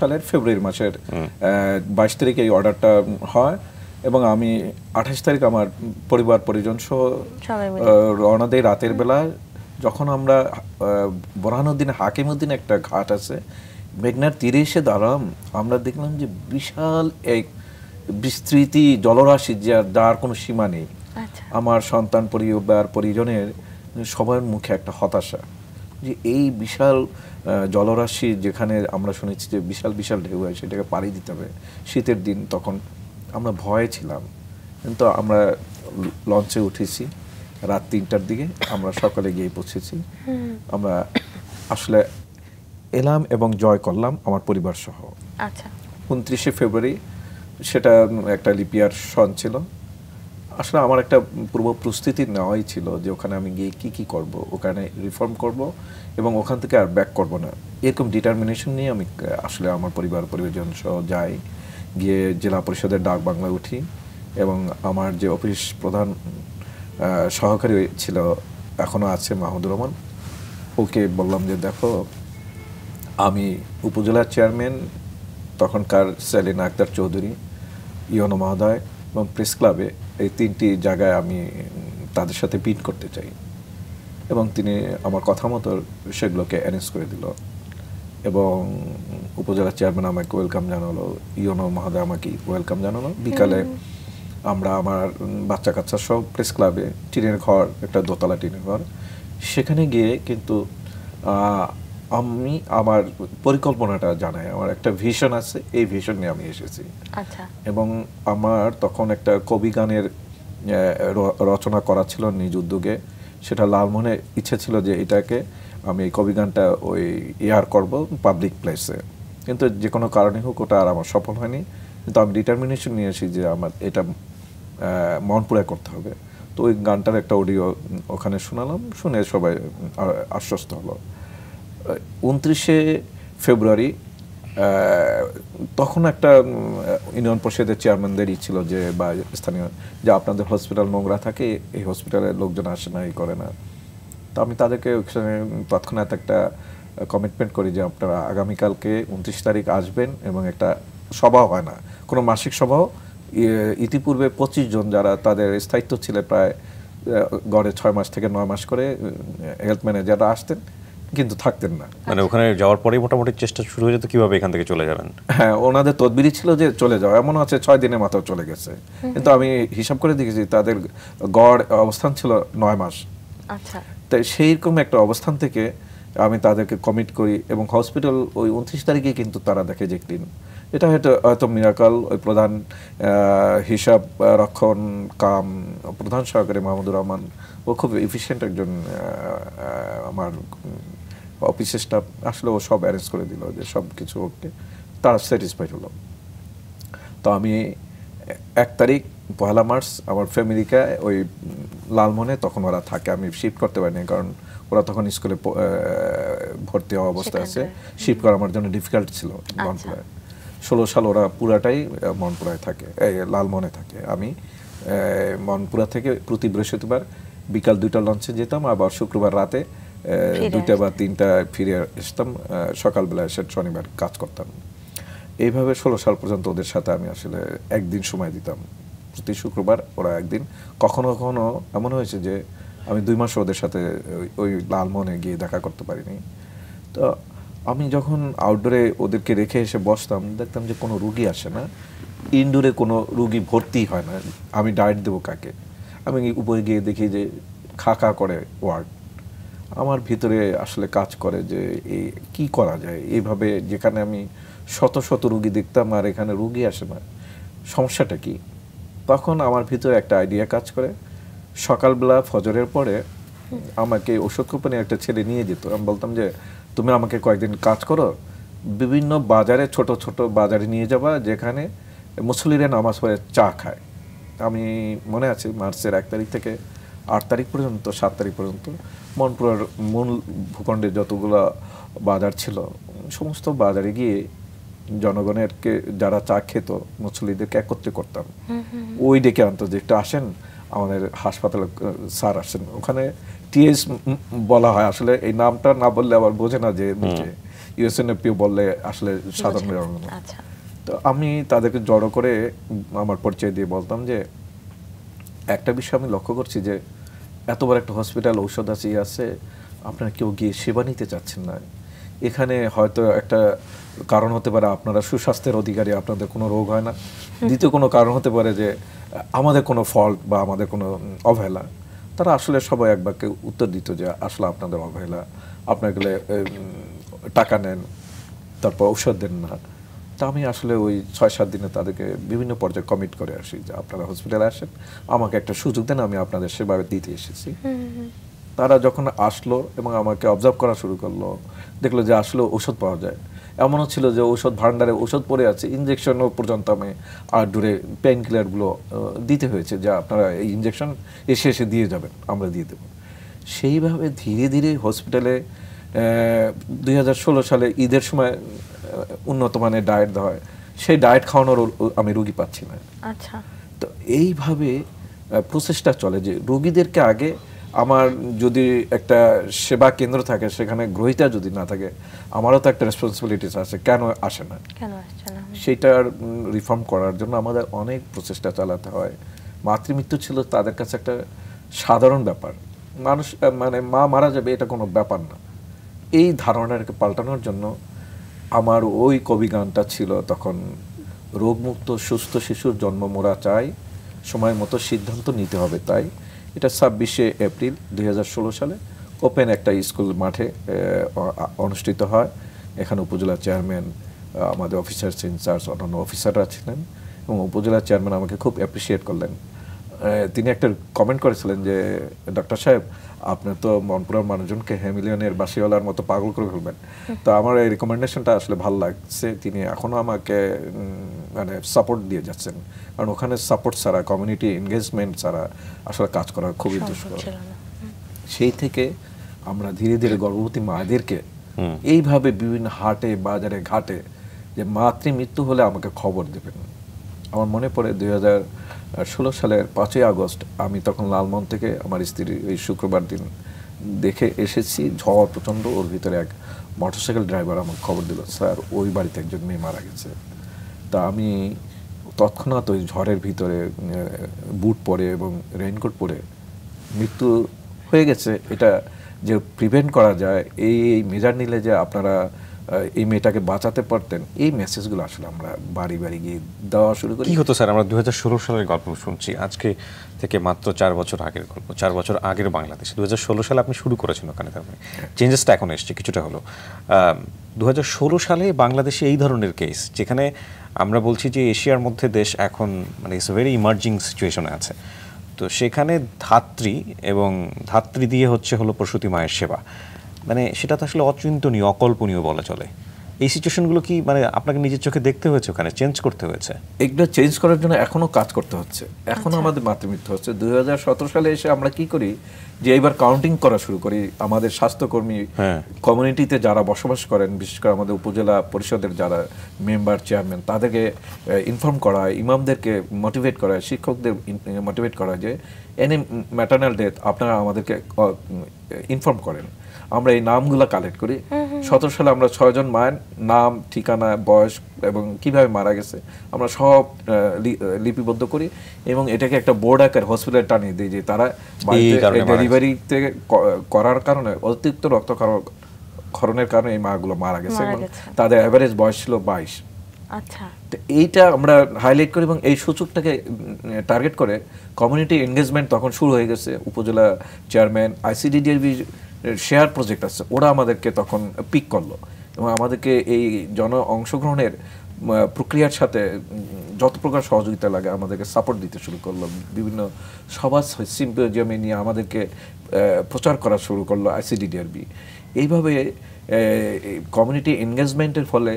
সালের ফেব্রুয়ারি মাসের বাইশ তারিখে এই অর্ডারটা হয় এবং আমি আঠাশ তারিখ আমার পরিবার পরিজন সহ রওনা দেয় রাতের বেলা যখন আমরা বোরহানুদ্দিন হাকিমুদ্দিন একটা ঘাট আছে মেঘনার তীরে এসে দাঁড়াম আমরা দেখলাম যে বিশাল এক বিস্তৃতি জলরাশি যার যার কোনো সীমা নেই আচ্ছা। আমার সন্তান পরিবার পরিজনের সবার মুখে একটা হতাশা যে এই বিশাল জলরাশি যেখানে আমরা শুনেছি যে বিশাল বিশাল ঢেউ হয় সেটাকে পাড়ি দিতে হবে শীতের দিন তখন আমরা ভয়ে ছিলাম কিন্তু আমরা লঞ্চে উঠেছি রাত তিনটার দিকে আমরা সকালে গিয়ে পৌঁছেছি আমরা আসলে এলাম এবং জয় করলাম আমার পরিবার সহ আচ্ছা উনত্রিশে ফেব্রুয়ারি সেটা একটা লিপিয়ার সন ছিল আসলে আমার একটা পূর্ব প্রস্তুতি নেওয়াই ছিল যে ওখানে আমি গিয়ে কি কি করব ওখানে রিফর্ম করব এবং ওখান থেকে আর ব্যাক করব না এরকম ডিটারমিনেশন নিয়ে আমি আসলে আমার পরিবার পরিবারজন সহ যাই গিয়ে জেলা পরিষদের ডাক বাংলায় উঠি এবং আমার যে অফিস প্রধান সহকারী ছিল এখনও আছে মাহমুদুর রহমান ওকে বললাম যে দেখো আমি উপজেলার চেয়ারম্যান তখনকার সেলিনা আক্তার চৌধুরী ইয়নো মহোদয় এবং প্রেস ক্লাবে এই তিনটি জায়গায় আমি তাদের সাথে পিট করতে চাই এবং তিনি আমার কথা মতো সেগুলোকে অ্যারেঞ্জ করে দিল এবং উপজেলা চেয়ারম্যান আমাকে ওয়েলকাম জানালো ইয়নো মহোদয় আমাকে ওয়েলকাম জানালো বিকালে আমরা আমার বাচ্চা কাচ্চা সব প্রেস ক্লাবে টিনের ঘর একটা দোতলা টিনের ঘর সেখানে গিয়ে কিন্তু আমি আমার পরিকল্পনাটা জানাই আমার একটা ভিশন আছে এই ভিশন নিয়ে আমি এসেছি আচ্ছা। এবং আমার তখন একটা কবি গানের রচনা করা ছিল নিজ উদ্যোগে সেটা লালমোহনে ইচ্ছে ছিল যে এটাকে আমি এই কবি গানটা ওই ইয়ার করব পাবলিক প্লেসে কিন্তু যে কোনো কারণে হোক ওটা আর আমার সফল হয়নি কিন্তু আমি ডিটারমিনেশন নিয়ে এসেছি যে আমার এটা মনপুরা করতে হবে তো ওই গানটার একটা অডিও ওখানে শোনালাম শুনে সবাই আশ্বস্ত হলো উনত্রিশে ফেব্রুয়ারি তখন একটা ইউনিয়ন পরিষদের চেয়ারম্যানদের ই ছিল যে বা স্থানীয় যে আপনাদের হসপিটাল নোংরা থাকে এই হসপিটালে লোকজন আসে না এই করে না তো আমি তাদেরকে ওইখানে তৎক্ষণাৎ একটা কমিটমেন্ট করি যে আপনারা আগামীকালকে উনত্রিশ তারিখ আসবেন এবং একটা সভা হয় না কোনো মাসিক সভাও ইতিপূর্বে পঁচিশ জন যারা তাদের স্থায়িত্ব ছিল প্রায় গড়ে ছয় মাস থেকে নয় মাস করে হেলথ ম্যানেজাররা আসতেন কিন্তু থাকতেন না মানে ওখানে যাওয়ার পরেই মোটামুটি চেষ্টা শুরু হয়ে যেত কিভাবে এখান থেকে চলে যাবেন হ্যাঁ ওনাদের তদবিরি ছিল যে চলে যাওয়া এমন আছে ছয় দিনের মাথাও চলে গেছে কিন্তু আমি হিসাব করে দেখেছি তাদের গড় অবস্থান ছিল নয় মাস আচ্ছা তাই সেইরকম একটা অবস্থান থেকে আমি তাদেরকে কমিট করি এবং হসপিটাল ওই উনত্রিশ তারিখে কিন্তু তারা দেখে যে ক্লিন এটা হয়তো হয়তো মিরাকাল ওই প্রধান হিসাব রক্ষণ কাম প্রধান সহকারী মাহমুদুর রহমান ও খুব এফিসিয়েন্ট একজন আমার অফিস স্টাফ আসলে ও সব অ্যারেঞ্জ করে দিল যে সব কিছু ওকে তারা স্যাটিসফাইড হলো তো আমি এক তারিখ পহেলা মার্চ আমার ফ্যামিলিকে ওই লালমনে তখন ওরা থাকে আমি শিফট করতে পারিনি কারণ ওরা তখন স্কুলে ভর্তি হওয়া অবস্থায় আছে শিফট করা আমার জন্য ডিফিকাল্ট ছিল আচ্ছা। মনপুরায় ষোলো সাল ওরা পুরাটাই মনপুরায় থাকে এই লালমনে থাকে আমি মনপুরা থেকে প্রতি বৃহস্পতিবার বিকাল দুইটা লঞ্চে যেতাম আবার শুক্রবার রাতে দুইটা বা তিনটা ফিরে আসতাম সকালবেলা এসে শনিবার কাজ করতাম এইভাবে ষোলো সাল পর্যন্ত ওদের সাথে আমি আসলে একদিন সময় দিতাম প্রতি শুক্রবার ওরা একদিন কখনো কখনো এমন হয়েছে যে আমি দুই মাস ওদের সাথে ওই লালমোহনে গিয়ে দেখা করতে পারিনি তো আমি যখন আউটডোরে ওদেরকে রেখে এসে বসতাম দেখতাম যে কোনো রুগী আসে না ইনডোরে কোনো রুগী ভর্তি হয় না আমি ডায়েট দেবো কাকে আমি উপরে গিয়ে দেখি যে খা খা করে ওয়ার্ড আমার ভিতরে আসলে কাজ করে যে এই কি করা যায় এইভাবে যেখানে আমি শত শত রুগী দেখতাম আর এখানে রুগী আসে না সমস্যাটা কি তখন আমার ভিতরে একটা আইডিয়া কাজ করে সকালবেলা ফজরের পরে আমাকে ওষুধ কোম্পানির একটা ছেলে নিয়ে যেত আমি বলতাম যে তুমি আমাকে কয়েকদিন কাজ করো বিভিন্ন বাজারে ছোট ছোট বাজারে নিয়ে যাবা যেখানে মুসলিরা নামাজ পড়ে চা খায় আমি মনে আছে মার্চের এক তারিখ থেকে আট তারিখ পর্যন্ত সাত তারিখ পর্যন্ত মনপুরার মূল ভূখণ্ডে যতগুলো বাজার ছিল সমস্ত বাজারে গিয়ে জনগণেরকে যারা চা খেত মুসলিদেরকে একত্রে করতাম ওই ডেকে আনতো যে আসেন আমাদের হাসপাতালে স্যার আসেন ওখানে টিএস বলা হয় আসলে এই নামটা না বললে আবার বোঝে না যে ইউএসএনএফ বললে আসলে সাধারণ জনগণ আচ্ছা। তো আমি তাদেরকে জড়ো করে আমার পরিচয় দিয়ে বলতাম যে একটা বিষয় আমি লক্ষ্য করছি যে এত বড় একটা হসপিটাল ঔষধ আছে ইয়ে আছে আপনারা কেউ গিয়ে সেবা নিতে চাচ্ছেন না এখানে হয়তো একটা কারণ হতে পারে আপনারা সুস্বাস্থ্যের অধিকারী আপনাদের কোনো রোগ হয় না দ্বিতীয় কোনো কারণ হতে পারে যে আমাদের কোনো ফল্ট বা আমাদের কোনো অবহেলা তারা আসলে সবাই এক বাক্যে উত্তর দিত যে আসলে আপনাদের অবহেলা আপনার টাকা নেন তারপর ঔষধ দেন না তা আমি আসলে ওই ছয় সাত দিনে তাদেরকে বিভিন্ন পর্যায়ে কমিট করে আসি যে আপনারা হসপিটালে আসেন আমাকে একটা সুযোগ দেন আমি আপনাদের সেভাবে দিতে এসেছি তারা যখন আসলো এবং আমাকে অবজার্ভ করা শুরু করলো দেখলো যে আসলে ওষুধ পাওয়া যায় এমনও ছিল যে ওষুধ ভাণ্ডারে ওষুধ পড়ে আছে ইঞ্জেকশনও পর্যন্ত আমি আর দূরে পেন কিলারগুলো দিতে হয়েছে যে আপনারা এই ইঞ্জেকশন এসে এসে দিয়ে যাবেন আমরা দিয়ে দেবো সেইভাবে ধীরে ধীরে হসপিটালে দুই সালে ঈদের সময় উন্নত মানের ডায়েট দেওয়া হয় সেই ডায়েট খাওয়ানোর আমি রুগী পাচ্ছি না আচ্ছা তো এইভাবে প্রচেষ্টা চলে যে রুগীদেরকে আগে আমার যদি একটা সেবা কেন্দ্র থাকে সেখানে গ্রহিতা যদি না থাকে আমারও তো একটা রেসপন্সিবিলিটিস আছে কেন আসে না সেইটার সেটার রিফর্ম করার জন্য আমাদের অনেক প্রচেষ্টা চালাতে হয় মাতৃমৃত্যু ছিল তাদের কাছে একটা সাধারণ ব্যাপার মানুষ মানে মা মারা যাবে এটা কোনো ব্যাপার না এই ধারণাটাকে পাল্টানোর জন্য আমার ওই কবি গানটা ছিল তখন রোগমুক্ত সুস্থ শিশুর জন্ম মোড়া চাই সময় মতো সিদ্ধান্ত নিতে হবে তাই এটা ছাব্বিশে এপ্রিল দুই সালে ওপেন একটা স্কুল মাঠে অনুষ্ঠিত হয় এখানে উপজেলা চেয়ারম্যান আমাদের অফিসার্স ইনচার্জ অন্যান্য অফিসাররা ছিলেন এবং উপজেলা চেয়ারম্যান আমাকে খুব অ্যাপ্রিসিয়েট করলেন তিনি একটা কমেন্ট করেছিলেন যে ডক্টর সাহেব আপনি তো মনপুরার মানুষজনকে হেমিলিয়নের বাসিওয়ালার মতো পাগল করে ফেলবেন তো আমার এই রিকমেন্ডেশনটা আসলে ভালো লাগছে তিনি এখনও আমাকে মানে সাপোর্ট দিয়ে যাচ্ছেন কারণ ওখানে সাপোর্ট ছাড়া কমিউনিটি এনগেজমেন্ট ছাড়া আসলে কাজ করা খুবই দুষ্কর সেই থেকে আমরা ধীরে ধীরে গর্ভবতী মায়েদেরকে এইভাবে বিভিন্ন হাটে বাজারে ঘাটে যে মাতৃ মৃত্যু হলে আমাকে খবর দেবেন আমার মনে পড়ে দুই ষোলো সালের পাঁচই আগস্ট আমি তখন লালমন থেকে আমার স্ত্রীর ওই শুক্রবার দিন দেখে এসেছি ঝড় প্রচণ্ড ওর ভিতরে এক মোটরসাইকেল ড্রাইভার আমাকে খবর দিল স্যার ওই বাড়িতে একজন মেয়ে মারা গেছে তা আমি তৎক্ষণাৎ ওই ঝড়ের ভিতরে বুট পরে এবং রেইনকোট পরে মৃত্যু হয়ে গেছে এটা যে প্রিভেন্ট করা যায় এই মেজার নিলে যে আপনারা এই মেয়েটাকে বাঁচাতে পারতেন এই মেসেজগুলো আসলে আমরা বাড়ি বাড়ি গিয়ে দেওয়া শুরু করি কি হতো স্যার আমরা দু সালের গল্প শুনছি আজকে থেকে মাত্র চার বছর আগের গল্প চার বছর আগের বাংলাদেশ দু সালে আপনি শুরু করেছেন ওখানে তারপরে মানে চেঞ্জেসটা হ্যাঁ। এখন এসছে কিছুটা হলো দু সালে বাংলাদেশে এই ধরনের কেস যেখানে আমরা বলছি যে এশিয়ার মধ্যে দেশ এখন মানে ইটস ভেরি ইমার্জিং সিচুয়েশনে আছে তো সেখানে ধাত্রী এবং ধাত্রী দিয়ে হচ্ছে হলো প্রসূতি মায়ের সেবা মানে সেটা তো আসলে অচিন্তনীয় অকল্পনীয় বলা চলে এই সিচুয়েশনগুলো কি মানে আপনাকে নিজের চোখে দেখতে হয়েছে ওখানে চেঞ্জ করতে হয়েছে এগুলো চেঞ্জ করার জন্য এখনও কাজ করতে হচ্ছে আচ্ছা। এখনও আমাদের মাতৃমৃত্যু হচ্ছে দুই সালে এসে আমরা কি করি যে এইবার কাউন্টিং করা শুরু করি আমাদের স্বাস্থ্যকর্মী কমিউনিটিতে হ্যাঁ। যারা বসবাস করেন বিশেষ করে আমাদের উপজেলা পরিষদের যারা মেম্বার চেয়ারম্যান তাদেরকে ইনফর্ম করা ইমামদেরকে মোটিভেট করা শিক্ষকদের মোটিভেট করা যে এনি ম্যাটার্নাল ডেথ আপনারা আমাদেরকে ইনফর্ম করেন আমরা এই নামগুলো কালেক্ট করি সতেরো সালে আমরা ছয়জন মায়ের নাম ঠিকানা বয়স এবং কিভাবে মারা গেছে আমরা সব লিপিবদ্ধ করি এবং এটাকে একটা বোর্ড আকার হসপিটালে টানিয়ে দিই যে তারা ডেলিভারিতে করার কারণে অতিরিক্ত রক্ত খরণের কারণে এই মাগুলো মারা গেছে এবং তাদের অ্যাভারেজ বয়স ছিল বাইশ আচ্ছা এইটা আমরা হাইলাইট করি এবং এই সূচকটাকে টার্গেট করে কমিউনিটি এনগেজমেন্ট তখন শুরু হয়ে গেছে উপজেলা চেয়ারম্যান আইসিডিডিএর শেয়ার প্রজেক্ট আছে ওরা আমাদেরকে তখন পিক করলো এবং আমাদেরকে এই জন অংশগ্রহণের প্রক্রিয়ার সাথে যত প্রকার সহযোগিতা লাগে আমাদেরকে সাপোর্ট দিতে শুরু করলো বিভিন্ন সভা সিম্পোজিয়ামে নিয়ে আমাদেরকে প্রচার করা শুরু করলো আইসিডিডিআরবি এইভাবে কমিউনিটি এনগেজমেন্টের ফলে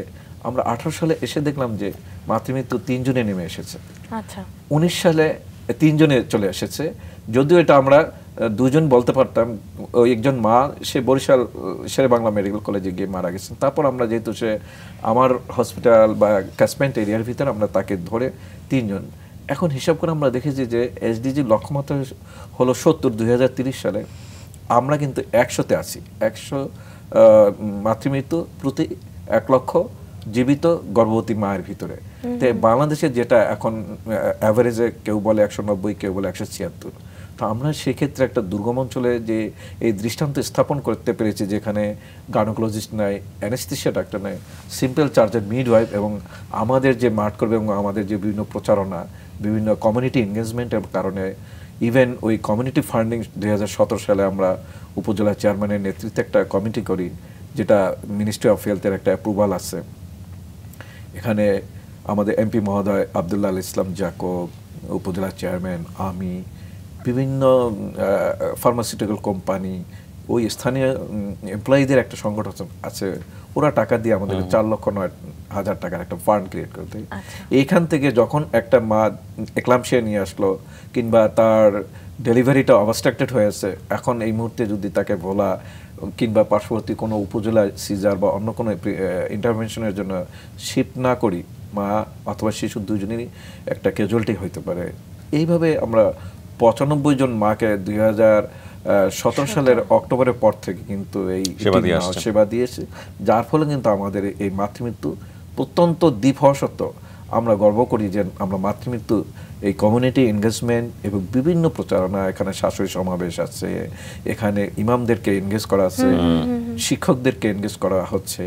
আমরা আঠারো সালে এসে দেখলাম যে মাতৃমৃত্যু তিনজনে নেমে এসেছে আচ্ছা উনিশ সালে তিনজনে চলে এসেছে যদিও এটা আমরা দুজন বলতে পারতাম ওই একজন মা সে বরিশাল শেরে বাংলা মেডিকেল কলেজে গিয়ে মারা গেছেন তারপর আমরা যেহেতু সে আমার হসপিটাল বা ক্যাসমেন্ট এরিয়ার ভিতরে আমরা তাকে ধরে তিনজন এখন হিসাব করে আমরা দেখেছি যে এসডিজি লক্ষ্যমাত্রা হলো সত্তর দুই সালে আমরা কিন্তু একশোতে আছি একশো মাতৃমৃত্যু প্রতি এক লক্ষ জীবিত গর্ভবতী মায়ের ভিতরে তো বাংলাদেশে যেটা এখন অ্যাভারেজে কেউ বলে একশো নব্বই কেউ বলে একশো ছিয়াত্তর তা আমরা সেক্ষেত্রে একটা দুর্গম অঞ্চলে যে এই দৃষ্টান্ত স্থাপন করতে পেরেছি যেখানে গার্নোকোলজিস্ট নাই অ্যানেস্থিসিয়া ডাক্তার নাই সিম্পল চার্জার মিডওয়াইফ এবং আমাদের যে মাঠ করবে এবং আমাদের যে বিভিন্ন প্রচারণা বিভিন্ন কমিউনিটি এনগেজমেন্টের কারণে ইভেন ওই কমিউনিটি ফান্ডিং দুই সালে আমরা উপজেলা চেয়ারম্যানের নেতৃত্বে একটা কমিটি করি যেটা মিনিস্ট্রি অফ হেলথের একটা অ্যাপ্রুভাল আছে এখানে আমাদের এমপি মহোদয় আবদুল্লাহ ইসলাম জাকব উপজেলা চেয়ারম্যান আমি বিভিন্ন ফার্মাসিউটিক্যাল কোম্পানি ওই স্থানীয় এমপ্লয়ীদের একটা সংগঠন আছে ওরা টাকা দিয়ে আমাদের চার লক্ষ নয় হাজার টাকার একটা ফান্ড ক্রিয়েট করতে এইখান থেকে যখন একটা মা একলামশিয়া নিয়ে আসলো কিংবা তার ডেলিভারিটা অবস্ট্রাক্টেড হয়েছে এখন এই মুহূর্তে যদি তাকে বলা কিংবা পার্শ্ববর্তী কোনো উপজেলা সিজার বা অন্য কোনো ইন্টারভেনশনের জন্য শিফট না করি মা অথবা শিশু দুজনেরই একটা ক্যাজুয়ালিটি হইতে পারে এইভাবে আমরা পঁচানব্বই জন মাকে দুই হাজার সালের অক্টোবরের পর থেকে কিন্তু এই সেবা দিয়েছে যার ফলে কিন্তু আমাদের এই মাতৃমৃত্যু প্রত্যন্ত দ্বীপ আমরা গর্ব করি যে আমরা মাতৃমৃত্যু এই কমিউনিটি এনগেজমেন্ট এবং বিভিন্ন প্রচারণা এখানে শাশুড়ি সমাবেশ আছে এখানে ইমামদেরকে এনগেজ করা আছে শিক্ষকদেরকে এনগেজ করা হচ্ছে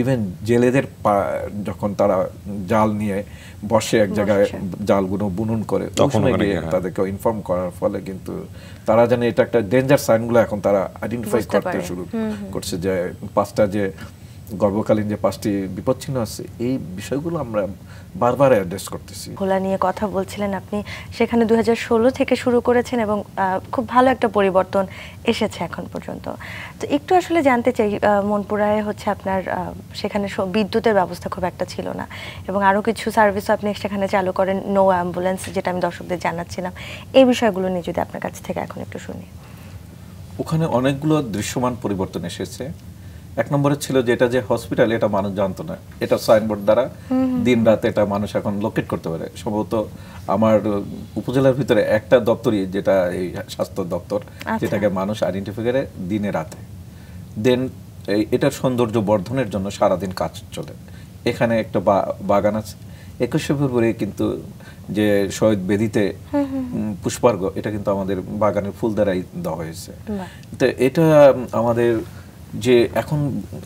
ইভেন জেলেদের যখন তারা জাল নিয়ে বসে এক জায়গায় জালগুলো বুনন করে ওখানে গিয়ে হ্যাঁ। তাদেরকে ইনফর্ম করার ফলে কিন্তু তারা জানে এটা একটা ডেঞ্জার সাইনগুলো এখন তারা আইডেন্টিফাই করতে শুরু করছে যে পাঁচটা যে গর্ভকালীন যে পাঁচটি বিপদচিহ্ন আছে এই বিষয়গুলো আমরা বারবার অ্যাড্রেস করতেছি ভোলা নিয়ে কথা বলছিলেন আপনি সেখানে দু থেকে শুরু করেছেন এবং খুব ভালো একটা পরিবর্তন এসেছে এখন পর্যন্ত তো একটু আসলে জানতে চাই মনপুরায় হচ্ছে আপনার সেখানে বিদ্যুতের ব্যবস্থা খুব একটা ছিল না এবং আরও কিছু সার্ভিসও আপনি সেখানে চালু করেন নো অ্যাম্বুলেন্স যেটা আমি দর্শকদের জানাচ্ছিলাম এই বিষয়গুলো নিয়ে যদি আপনার কাছ থেকে এখন একটু শুনি ওখানে অনেকগুলো দৃশ্যমান পরিবর্তন এসেছে এক নম্বরে ছিল যে এটা যে হসপিটাল এটা মানুষ জানতো না এটা সাইনবোর্ড দ্বারা দিন রাত এটা মানুষ এখন লোকেট করতে পারে সম্ভবত আমার উপজেলার ভিতরে একটা দপ্তরই যেটা এই স্বাস্থ্য দপ্তর আচ্ছা। যেটাকে মানুষ আইডেন্টিফাই করে দিনে রাতে দেন এটার সৌন্দর্য বর্ধনের জন্য সারাদিন কাজ চলে এখানে একটা বাগান আছে একুশে ফেব্রুয়ারি কিন্তু যে শহীদ বেদিতে পুষ্পার্ঘ এটা কিন্তু আমাদের বাগানের ফুল দ্বারাই দেওয়া হয়েছে তো এটা আমাদের যে এখন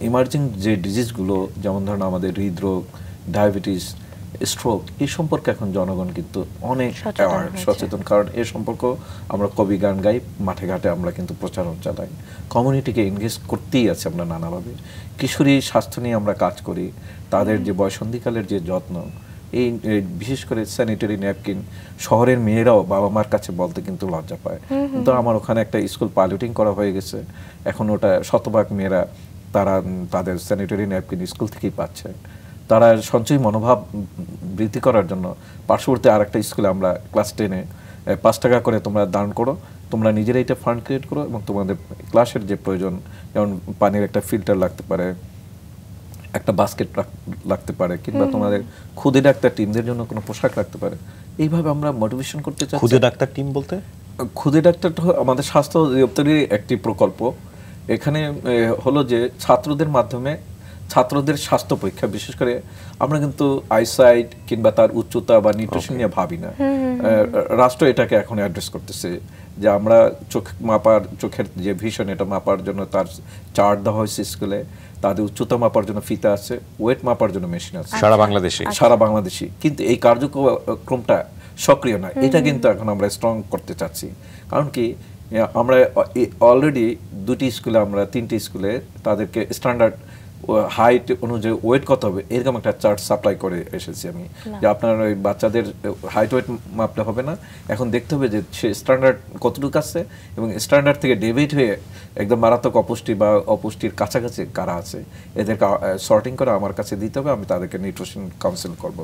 ইমার্জিং যে ডিজিজগুলো যেমন ধরেন আমাদের হৃদরোগ ডায়াবেটিস স্ট্রোক এই সম্পর্কে এখন জনগণ কিন্তু অনেক সচেতন কারণ এ সম্পর্ক আমরা কবি গান গাই মাঠে ঘাটে আমরা কিন্তু প্রচারণ চালাই কমিউনিটিকে এনগেজ করতেই আছে আমরা নানাভাবে কিশোরী স্বাস্থ্য নিয়ে আমরা কাজ করি তাদের যে বয়সন্ধিকালের যে যত্ন এই বিশেষ করে স্যানিটারি ন্যাপকিন শহরের মেয়েরাও বাবা মার কাছে বলতে কিন্তু লজ্জা পায় কিন্তু আমার ওখানে একটা স্কুল পাইলটিং করা হয়ে গেছে এখন ওটা শতভাগ মেয়েরা তারা তাদের স্যানিটারি ন্যাপকিন স্কুল থেকেই পাচ্ছে তারা সঞ্চয় মনোভাব বৃদ্ধি করার জন্য পার্শ্ববর্তী আর একটা স্কুলে আমরা ক্লাস টেনে পাঁচ টাকা করে তোমরা দান করো তোমরা নিজেরা এটা ফান্ড ক্রিয়েট করো এবং তোমাদের ক্লাসের যে প্রয়োজন যেমন পানির একটা ফিল্টার লাগতে পারে একটা বাস্কেট লাগতে পারে কিংবা তোমাদের খুদে ডাক্তার টিমদের জন্য কোনো পোশাক লাগতে পারে এইভাবে আমরা মোটিভেশন করতে চাই খুদে ডাক্তার টিম বলতে খুদে ডাক্তার আমাদের স্বাস্থ্য দপ্তরের একটি প্রকল্প এখানে হলো যে ছাত্রদের মাধ্যমে ছাত্রদের স্বাস্থ্য পরীক্ষা বিশেষ করে আমরা কিন্তু আইসাইট কিংবা তার উচ্চতা বা নিউট্রিশন নিয়ে ভাবি না রাষ্ট্র এটাকে এখন অ্যাড্রেস করতেছে যে আমরা চোখ মাপার চোখের যে ভিশন এটা মাপার জন্য তার চার্ট দেওয়া হয়েছে স্কুলে তাদের উচ্চতা মাপার জন্য ফিতা আছে ওয়েট মাপার জন্য মেশিন আছে সারা বাংলাদেশে আচ্ছা। সারা বাংলাদেশে কিন্তু এই কার্যক্রমটা সক্রিয় নয় এটা কিন্তু এখন আমরা স্ট্রং করতে চাচ্ছি কারণ কি আমরা অলরেডি দুটি স্কুলে আমরা তিনটি স্কুলে তাদেরকে স্ট্যান্ডার্ড হাইট অনুযায়ী ওয়েট কত হবে এরকম একটা চার্ট সাপ্লাই করে এসেছি আমি যে আপনার ওই বাচ্চাদের হাইট ওয়েট মাপলে হবে না এখন দেখতে হবে যে সে স্ট্যান্ডার্ড কতটুকু আছে এবং স্ট্যান্ডার্ড থেকে ডেবিট হয়ে একদম মারাত্মক অপুষ্টি বা অপুষ্টির কাছাকাছি কারা আছে এদেরকে সর্টিং করে আমার কাছে দিতে হবে আমি তাদেরকে নিউট্রিশন কাউন্সিল করব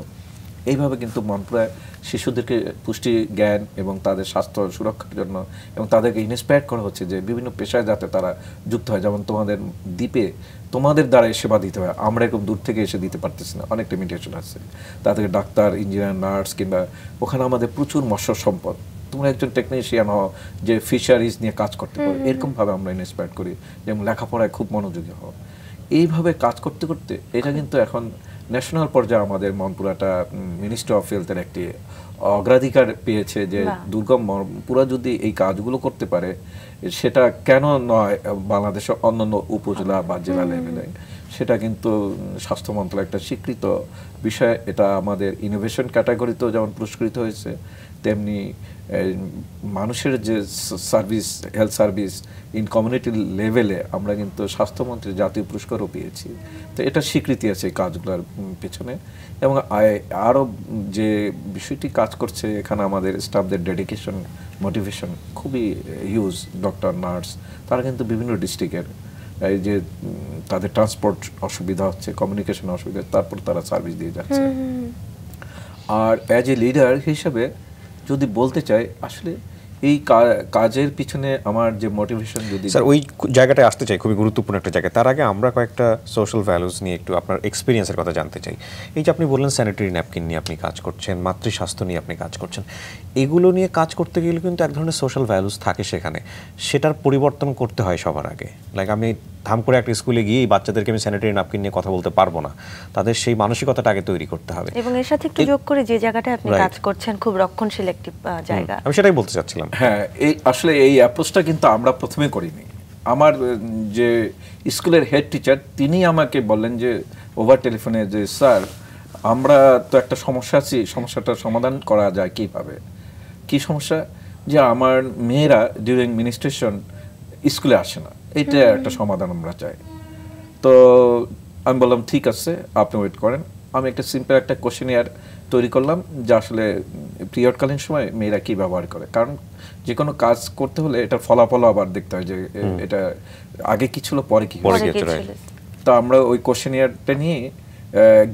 এইভাবে কিন্তু মন্ত্রায় শিশুদেরকে পুষ্টি জ্ঞান এবং তাদের স্বাস্থ্য সুরক্ষার জন্য এবং তাদেরকে ইন্সপায়ার করা হচ্ছে যে বিভিন্ন পেশায় যাতে তারা যুক্ত হয় যেমন তোমাদের দ্বীপে তোমাদের দ্বারা সেবা দিতে হয় আমরা এরকম দূর থেকে এসে দিতে পারতেছি না অনেক লিমিটেশন আছে তা থেকে ডাক্তার ইঞ্জিনিয়ার নার্স কিংবা ওখানে আমাদের প্রচুর মৎস্য সম্পদ তোমরা একজন টেকনিশিয়ান হও যে ফিশারিজ নিয়ে কাজ করতে পারো এরকমভাবে আমরা ইন্সপায়ার করি যেমন লেখাপড়ায় খুব মনোযোগী হও এইভাবে কাজ করতে করতে এটা কিন্তু এখন ন্যাশনাল পর্যায়ে আমাদের মনপুরাটা মিনিস্ট্রি অফ হেলথের একটি অগ্রাধিকার পেয়েছে যে দুর্গম মনপুরা যদি এই কাজগুলো করতে পারে সেটা কেন নয় বাংলাদেশের অন্যান্য উপজেলা বা জেলা লেভেলে সেটা কিন্তু স্বাস্থ্য মন্ত্রালয় একটা স্বীকৃত বিষয় এটা আমাদের ইনোভেশন ক্যাটাগরিতেও যেমন পুরস্কৃত হয়েছে তেমনি মানুষের যে service health service in community লেভেলে আমরা কিন্তু স্বাস্থ্যমন্ত্রীর জাতীয় পুরস্কারও পেয়েছি তো এটা স্বীকৃতি আছে এই কাজগুলোর পেছনে এবং আরও যে বিষয়টি কাজ করছে এখানে আমাদের স্টাফদের ডেডিকেশন মোটিভেশন খুবই হিউজ ডক্টর নার্স তারা কিন্তু বিভিন্ন ডিস্ট্রিক্টের এই যে তাদের ট্রান্সপোর্ট অসুবিধা হচ্ছে কমিউনিকেশন অসুবিধা তারপর তারা সার্ভিস দিয়ে যাচ্ছে আর অ্যাজ এ লিডার হিসেবে যদি বলতে চাই আসলে এই কাজের পিছনে আমার যে মোটিভেশন যদি স্যার ওই জায়গাটায় আসতে চাই খুবই গুরুত্বপূর্ণ একটা জায়গা তার আগে আমরা কয়েকটা সোশ্যাল ভ্যালুস নিয়ে একটু আপনার এক্সপিরিয়েন্সের কথা জানতে চাই এই যে আপনি বললেন স্যানিটারি ন্যাপকিন নিয়ে আপনি কাজ করছেন মাতৃস্বাস্থ্য নিয়ে আপনি কাজ করছেন এগুলো নিয়ে কাজ করতে গেলে কিন্তু এক ধরনের সোশ্যাল ভ্যালুস থাকে সেখানে সেটার পরিবর্তন করতে হয় সবার আগে লাইক আমি ধাম করে একটা স্কুলে গিয়ে বাচ্চাদেরকে আমি স্যানিটারি নাপকিন নিয়ে কথা বলতে পারবো না তাদের সেই মানসিকতাটা আগে তৈরি করতে হবে এবং এর সাথে একটু যোগ করে যে জায়গাটা আপনি কাজ করছেন খুব রক্ষণশীল একটি জায়গা আমি সেটাই বলতে চাচ্ছিলাম হ্যাঁ এই আসলে এই অ্যাপ্রোচটা কিন্তু আমরা প্রথমে করিনি আমার যে স্কুলের হেড টিচার তিনি আমাকে বললেন যে ওভার টেলিফোনে যে স্যার আমরা তো একটা সমস্যা আছি সমস্যাটা সমাধান করা যায় কীভাবে কি সমস্যা যে আমার মেয়েরা ডিউরিং মিনিস্ট্রেশন স্কুলে আসে না এটা একটা সমাধান আমরা চাই তো আমি বললাম ঠিক আছে আপনি ওয়েট করেন আমি একটা সিম্পল একটা কোশ্চেনিয়ার তৈরি করলাম যা আসলে পিরিয়ডকালীন সময় মেয়েরা কী ব্যবহার করে কারণ যে কোনো কাজ করতে হলে এটার ফলাফলও আবার দেখতে হয় যে এটা আগে কি ছিল পরে কি তা আমরা ওই কোশ্চেনিয়ারটা নিয়ে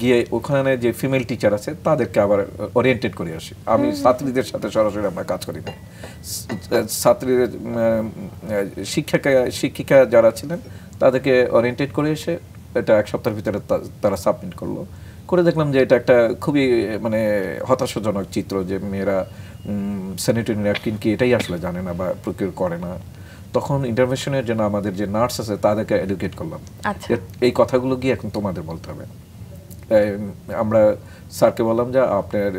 গিয়ে ওখানে যে ফিমেল টিচার আছে তাদেরকে আবার ওরিয়েন্টেড করে আসি আমি ছাত্রীদের সাথে সরাসরি আমরা কাজ করি না ছাত্রীদের শিক্ষিকা শিক্ষিকা যারা ছিলেন তাদেরকে ওরিয়েন্টেড করে এসে এটা এক সপ্তাহের ভিতরে তারা সাবমিট করলো করে দেখলাম যে এটা একটা খুবই মানে হতাশাজনক চিত্র যে মেয়েরা স্যানিটারি ন্যাপকিন কি এটাই আসলে জানে না বা প্রকিউর করে না তখন ইন্টারভেশনের জন্য আমাদের যে নার্স আছে তাদেরকে এডুকেট করলাম আচ্ছা। এই কথাগুলো গিয়ে এখন তোমাদের বলতে হবে আমরা স্যারকে বললাম যে আপনার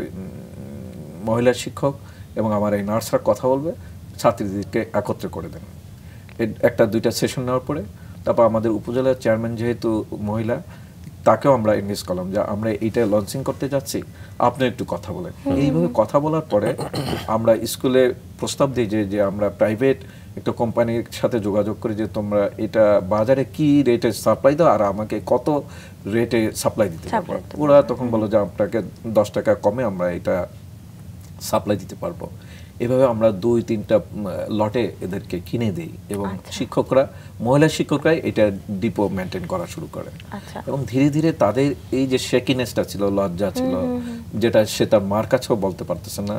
মহিলা শিক্ষক এবং আমার এই নার্সরা কথা বলবে ছাত্রীদেরকে একত্রে করে দেন একটা দুইটা সেশন নেওয়ার পরে তারপর আমাদের উপজেলার চেয়ারম্যান যেহেতু মহিলা তাকেও আমরা ইনভেস্ট করলাম যে আমরা এইটা লঞ্চিং করতে যাচ্ছি আপনি একটু কথা বলেন এইভাবে কথা বলার পরে আমরা স্কুলে প্রস্তাব দিই যে আমরা প্রাইভেট একটা কোম্পানির সাথে যোগাযোগ করি যে তোমরা এটা বাজারে কি রেটে সাপ্লাই দাও আর আমাকে কত রেটে সাপ্লাই দিতে পারবো ওরা তখন বলো যে আপনাকে দশ টাকা কমে আমরা এটা সাপ্লাই দিতে পারবো এভাবে আমরা দুই তিনটা লটে এদেরকে কিনে দিই এবং আচ্ছা। শিক্ষকরা মহিলা শিক্ষকরাই এটা ডিপো মেনটেন করা শুরু করে আচ্ছা। এবং ধীরে ধীরে তাদের এই যে শেকিনেসটা ছিল লজ্জা ছিল যেটা সে তার মার কাছেও বলতে পারতেছে না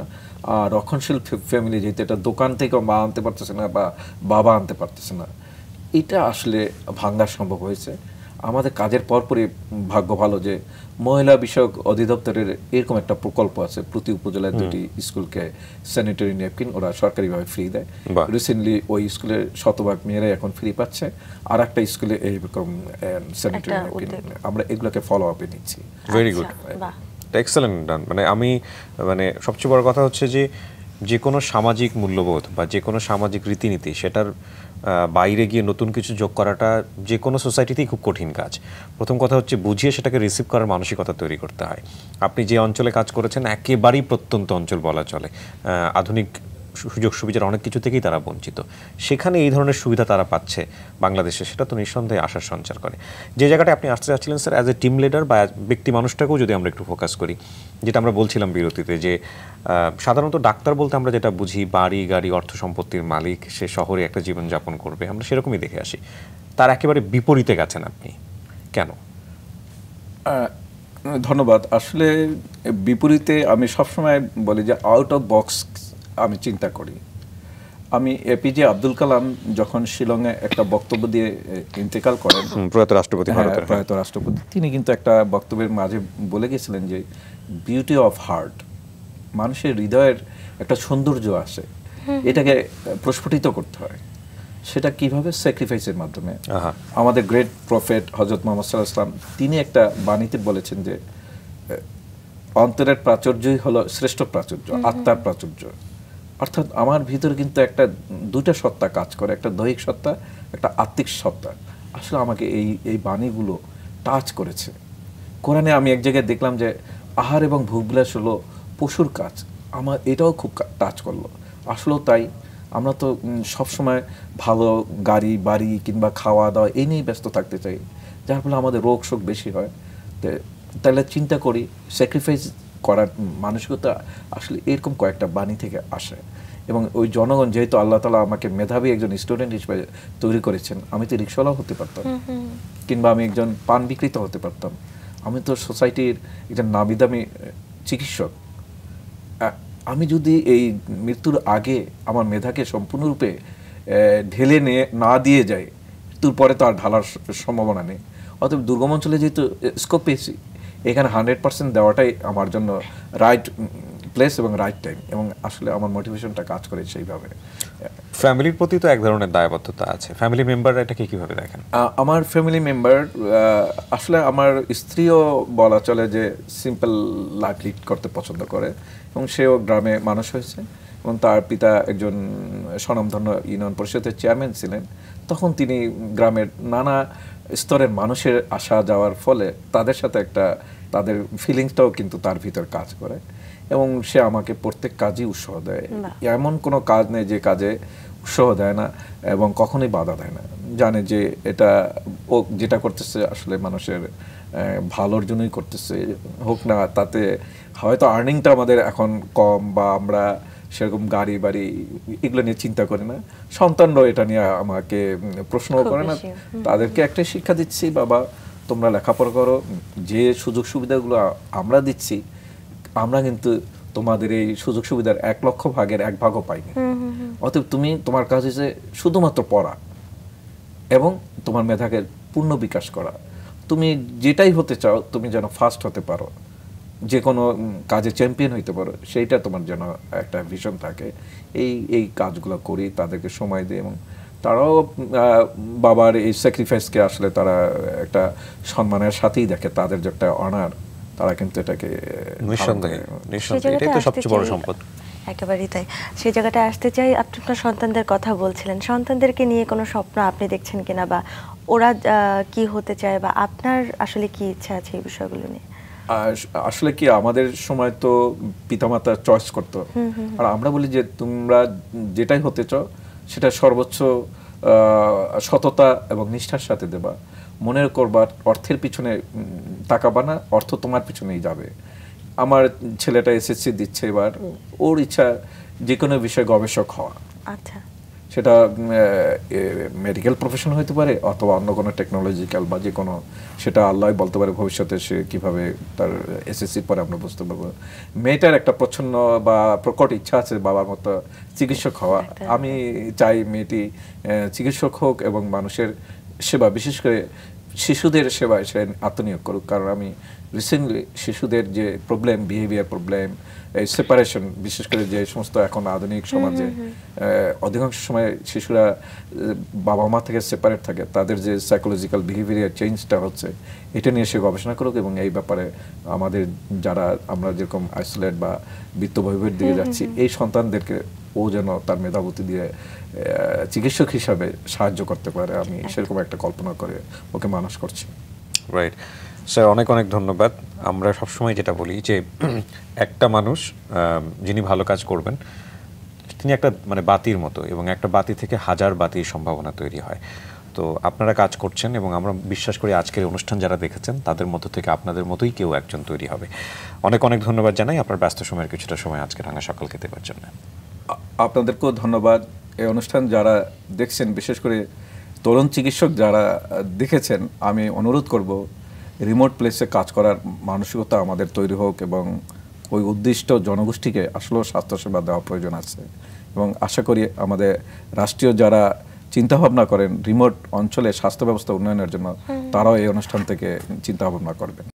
আর রক্ষণশীল ফ্যামিলি যেহেতু এটা দোকান থেকেও মা আনতে পারতেছে না বা বাবা আনতে পারতেছে না এটা আসলে ভাঙ্গা সম্ভব হয়েছে আমাদের কাজের পরপরই ভাগ্য ভালো যে মহিলা বিষয়ক অধিদপ্তরের এরকম একটা প্রকল্প আছে প্রতি উপজেলায় দুটি স্কুলকে স্যানিটারি ন্যাপকিন ওরা সরকারিভাবে ফ্রি দেয় রিসেন্টলি ওই স্কুলের শতভাগ মেয়েরাই এখন ফ্রি পাচ্ছে আর একটা স্কুলে এইরকম স্যানিটারি ন্যাপকিন আমরা এগুলোকে ফলো আপে নিচ্ছি ভেরি গুড এক্সেলেন্ট ডান মানে আমি মানে সবচেয়ে বড় কথা হচ্ছে যে যে কোনো সামাজিক মূল্যবোধ বা যে কোনো সামাজিক রীতিনীতি সেটার বাইরে গিয়ে নতুন কিছু যোগ করাটা যে কোনো সোসাইটিতেই খুব কঠিন কাজ প্রথম কথা হচ্ছে বুঝিয়ে সেটাকে রিসিভ করার মানসিকতা তৈরি করতে হয় আপনি যে অঞ্চলে কাজ করেছেন একেবারেই প্রত্যন্ত অঞ্চল বলা চলে আধুনিক সুযোগ সুবিধার অনেক কিছু থেকেই তারা বঞ্চিত সেখানে এই ধরনের সুবিধা তারা পাচ্ছে বাংলাদেশে সেটা তো নিঃসন্দেহে আশার সঞ্চার করে যে জায়গাটা আপনি আসতে চাচ্ছিলেন sir as a team leader বা ব্যক্তি মানুষটাকেও যদি আমরা একটু ফোকাস করি যেটা আমরা বলছিলাম বিরতিতে যে সাধারণত ডাক্তার বলতে আমরা যেটা বুঝি বাড়ি গাড়ি অর্থ সম্পত্তির মালিক সে শহরে একটা জীবনযাপন করবে আমরা সেরকমই দেখে আসি তার একেবারে বিপরীতে গেছেন আপনি কেন ধন্যবাদ আসলে বিপরীতে আমি সবসময় বলি যে আউট অফ বক্স আমি চিন্তা করি আমি এপিজে আব্দুল কালাম যখন শিলংয়ে একটা বক্তব্য দিয়ে ইন্তেকাল করেন প্রয়াত রাষ্ট্রপতি হ্যাঁ, হ্যাঁ। প্রয়াত রাষ্ট্রপতি তিনি কিন্তু একটা বক্তব্যের মাঝে বলে গেছিলেন যে বিউটি অফ হার্ট মানুষের হৃদয়ের একটা সৌন্দর্য আছে এটাকে প্রস্ফুটিত করতে হয় সেটা কিভাবে স্যাক্রিফাইসের মাধ্যমে আমাদের গ্রেট প্রফেট হজরত মোহাম্মদ সাল্লাহ ইসলাম তিনি একটা বাণীতে বলেছেন যে অন্তরের প্রাচুর্যই হলো শ্রেষ্ঠ প্রাচুর্য আত্মার প্রাচুর্য অর্থাৎ আমার ভিতরে কিন্তু একটা দুইটা সত্তা কাজ করে একটা দৈহিক সত্তা একটা আত্মিক সত্তা আসলে আমাকে এই এই বাণীগুলো টাচ করেছে কোরআনে আমি এক জায়গায় দেখলাম যে আহার এবং ভোগবিলাস হলো পশুর কাজ আমার এটাও খুব টাচ করলো আসলেও তাই আমরা তো সবসময় ভালো গাড়ি বাড়ি কিংবা খাওয়া দাওয়া এই নিয়েই ব্যস্ত থাকতে চাই যার ফলে আমাদের রোগ শোক বেশি হয় তাহলে চিন্তা করি স্যাক্রিফাইস করার মানসিকতা আসলে এরকম কয়েকটা বাণী থেকে আসে এবং ওই জনগণ যেহেতু আল্লাহ তালা আমাকে মেধাবী একজন স্টুডেন্ট হিসেবে তৈরি করেছেন আমি তো রিক্সাওয়ালা হতে পারতাম কিংবা আমি একজন পান বিক্রিত হতে পারতাম আমি তো সোসাইটির একজন নাবিদামি চিকিৎসক আমি যদি এই মৃত্যুর আগে আমার মেধাকে সম্পূর্ণরূপে ঢেলে নিয়ে না দিয়ে যাই মৃত্যুর পরে তো আর ঢালার সম্ভাবনা নেই অতএব দুর্গম অঞ্চলে যেহেতু স্কোপ পেয়েছি এখানে হান্ড্রেড পার্সেন্ট দেওয়াটাই আমার জন্য রাইট প্লেস এবং রাইট টাইম এবং আসলে আমার মোটিভেশনটা কাজ করে সেইভাবে ফ্যামিলির প্রতি তো এক ধরনের দায়বদ্ধতা আছে ফ্যামিলি মেম্বার এটাকে কীভাবে দেখেন আমার ফ্যামিলি মেম্বার আসলে আমার স্ত্রীও বলা চলে যে সিম্পল লাইফ লিড করতে পছন্দ করে এবং সেও গ্রামে মানুষ হয়েছে এবং তার পিতা একজন স্বনামধন্য ইউনিয়ন পরিষদের চেয়ারম্যান ছিলেন তখন তিনি গ্রামের নানা স্তরের মানুষের আসা যাওয়ার ফলে তাদের সাথে একটা তাদের ফিলিংসটাও কিন্তু তার ভিতর কাজ করে এবং সে আমাকে প্রত্যেক কাজই উৎসাহ দেয় এমন কোনো কাজ নেই যে কাজে উৎসাহ দেয় না এবং কখনোই বাধা দেয় না জানে যে এটা ও যেটা করতেছে আসলে মানুষের ভালোর জন্যই করতেছে হোক না তাতে হয়তো আর্নিংটা আমাদের এখন কম বা আমরা সেরকম গাড়ি বাড়ি এগুলো নিয়ে চিন্তা করি না সন্তানরাও এটা নিয়ে আমাকে প্রশ্নও করে না তাদেরকে একটা শিক্ষা দিচ্ছি বাবা তোমরা লেখাপড়া করো যে সুযোগ সুবিধাগুলো আমরা দিচ্ছি আমরা কিন্তু তোমাদের এই সুযোগ সুবিধার এক লক্ষ ভাগের এক ভাগও পাইনি অতএব তুমি তোমার কাজ হচ্ছে শুধুমাত্র পড়া এবং তোমার মেধাকে পূর্ণ বিকাশ করা তুমি যেটাই হতে চাও তুমি যেন ফার্স্ট হতে পারো যে কোনো কাজে চ্যাম্পিয়ন হইতে পারো সেইটা তোমার যেন একটা ভিশন থাকে এই এই কাজগুলো করি তাদেরকে সময় দিই এবং তারাও বাবার এই স্যাক্রিফাইসকে আসলে তারা একটা সম্মানের সাথেই দেখে তাদের যে একটা অনার তারা কিন্তু এটাকে নিঃসন্দেহে সবচেয়ে বড় সম্পদ একেবারেই তাই সেই জায়গাটা আসতে চাই আপনি আপনার সন্তানদের কথা বলছিলেন সন্তানদেরকে নিয়ে কোনো স্বপ্ন আপনি দেখছেন কিনা বা ওরা কি হতে চায় বা আপনার আসলে কি ইচ্ছা আছে এই বিষয়গুলো নিয়ে আসলে কি আমাদের সময় তো পিতামাতা চয়েস করতো আর আমরা বলি যে তোমরা যেটাই হতে চাও সেটা সর্বোচ্চ সততা এবং নিষ্ঠার সাথে দেবা মনের করবার অর্থের পিছনে তাকাবা না অর্থ তোমার পিছনেই যাবে আমার ছেলেটা এসএসসি দিচ্ছে এবার ওর ইচ্ছা যে কোনো বিষয়ে গবেষক হওয়া আচ্ছা সেটা মেডিকেল প্রফেশন হতে পারে অথবা অন্য কোনো টেকনোলজিক্যাল বা যে কোনো সেটা আল্লাহ বলতে পারে ভবিষ্যতে সে কীভাবে তার এসএসসির পরে আমরা বুঝতে পারবো মেয়েটার একটা প্রচ্ছন্ন বা প্রকট ইচ্ছা আছে বাবার মতো চিকিৎসক হওয়া আমি চাই মেয়েটি চিকিৎসক হোক এবং মানুষের সেবা বিশেষ করে শিশুদের সেবায় সে আত্মনিয়োগ করুক কারণ আমি রিসেন্টলি শিশুদের যে প্রবলেম বিহেভিয়ার প্রবলেম এই সেপারেশন বিশেষ করে যে সমস্ত এখন আধুনিক সমাজে অধিকাংশ সময় শিশুরা বাবা মা থেকে সেপারেট থাকে তাদের যে সাইকোলজিক্যাল বিহেভিয়ার চেঞ্জটা হচ্ছে এটা নিয়ে সে গবেষণা করুক এবং এই ব্যাপারে আমাদের যারা আমরা যেরকম আইসোলেট বা বৃত্তবৈভবের দিকে যাচ্ছি এই সন্তানদেরকে ও যেন তার মেধাবতী দিয়ে চিকিৎসক হিসাবে সাহায্য করতে পারে আমি সেরকম একটা কল্পনা করে ওকে মানুষ করছি রাইট স্যার অনেক অনেক ধন্যবাদ আমরা সবসময় যেটা বলি যে একটা মানুষ যিনি ভালো কাজ করবেন তিনি একটা মানে বাতির মতো এবং একটা বাতি থেকে হাজার বাতির সম্ভাবনা তৈরি হয় তো আপনারা কাজ করছেন এবং আমরা বিশ্বাস করি আজকের অনুষ্ঠান যারা দেখেছেন তাদের মধ্য থেকে আপনাদের মতোই কেউ একজন তৈরি হবে অনেক অনেক ধন্যবাদ জানাই আপনার ব্যস্ত সময়ের কিছুটা সময় আজকে রাঙা খেতে দেওয়ার জন্য আপনাদেরকেও ধন্যবাদ এই অনুষ্ঠান যারা দেখছেন বিশেষ করে তরুণ চিকিৎসক যারা দেখেছেন আমি অনুরোধ করব রিমোট প্লেসে কাজ করার মানসিকতা আমাদের তৈরি হোক এবং ওই উদ্দিষ্ট জনগোষ্ঠীকে আসলেও স্বাস্থ্যসেবা দেওয়া প্রয়োজন আছে এবং আশা করি আমাদের রাষ্ট্রীয় যারা চিন্তাভাবনা করেন রিমোট অঞ্চলে স্বাস্থ্য ব্যবস্থা উন্নয়নের জন্য তারাও এই অনুষ্ঠান থেকে চিন্তাভাবনা করবেন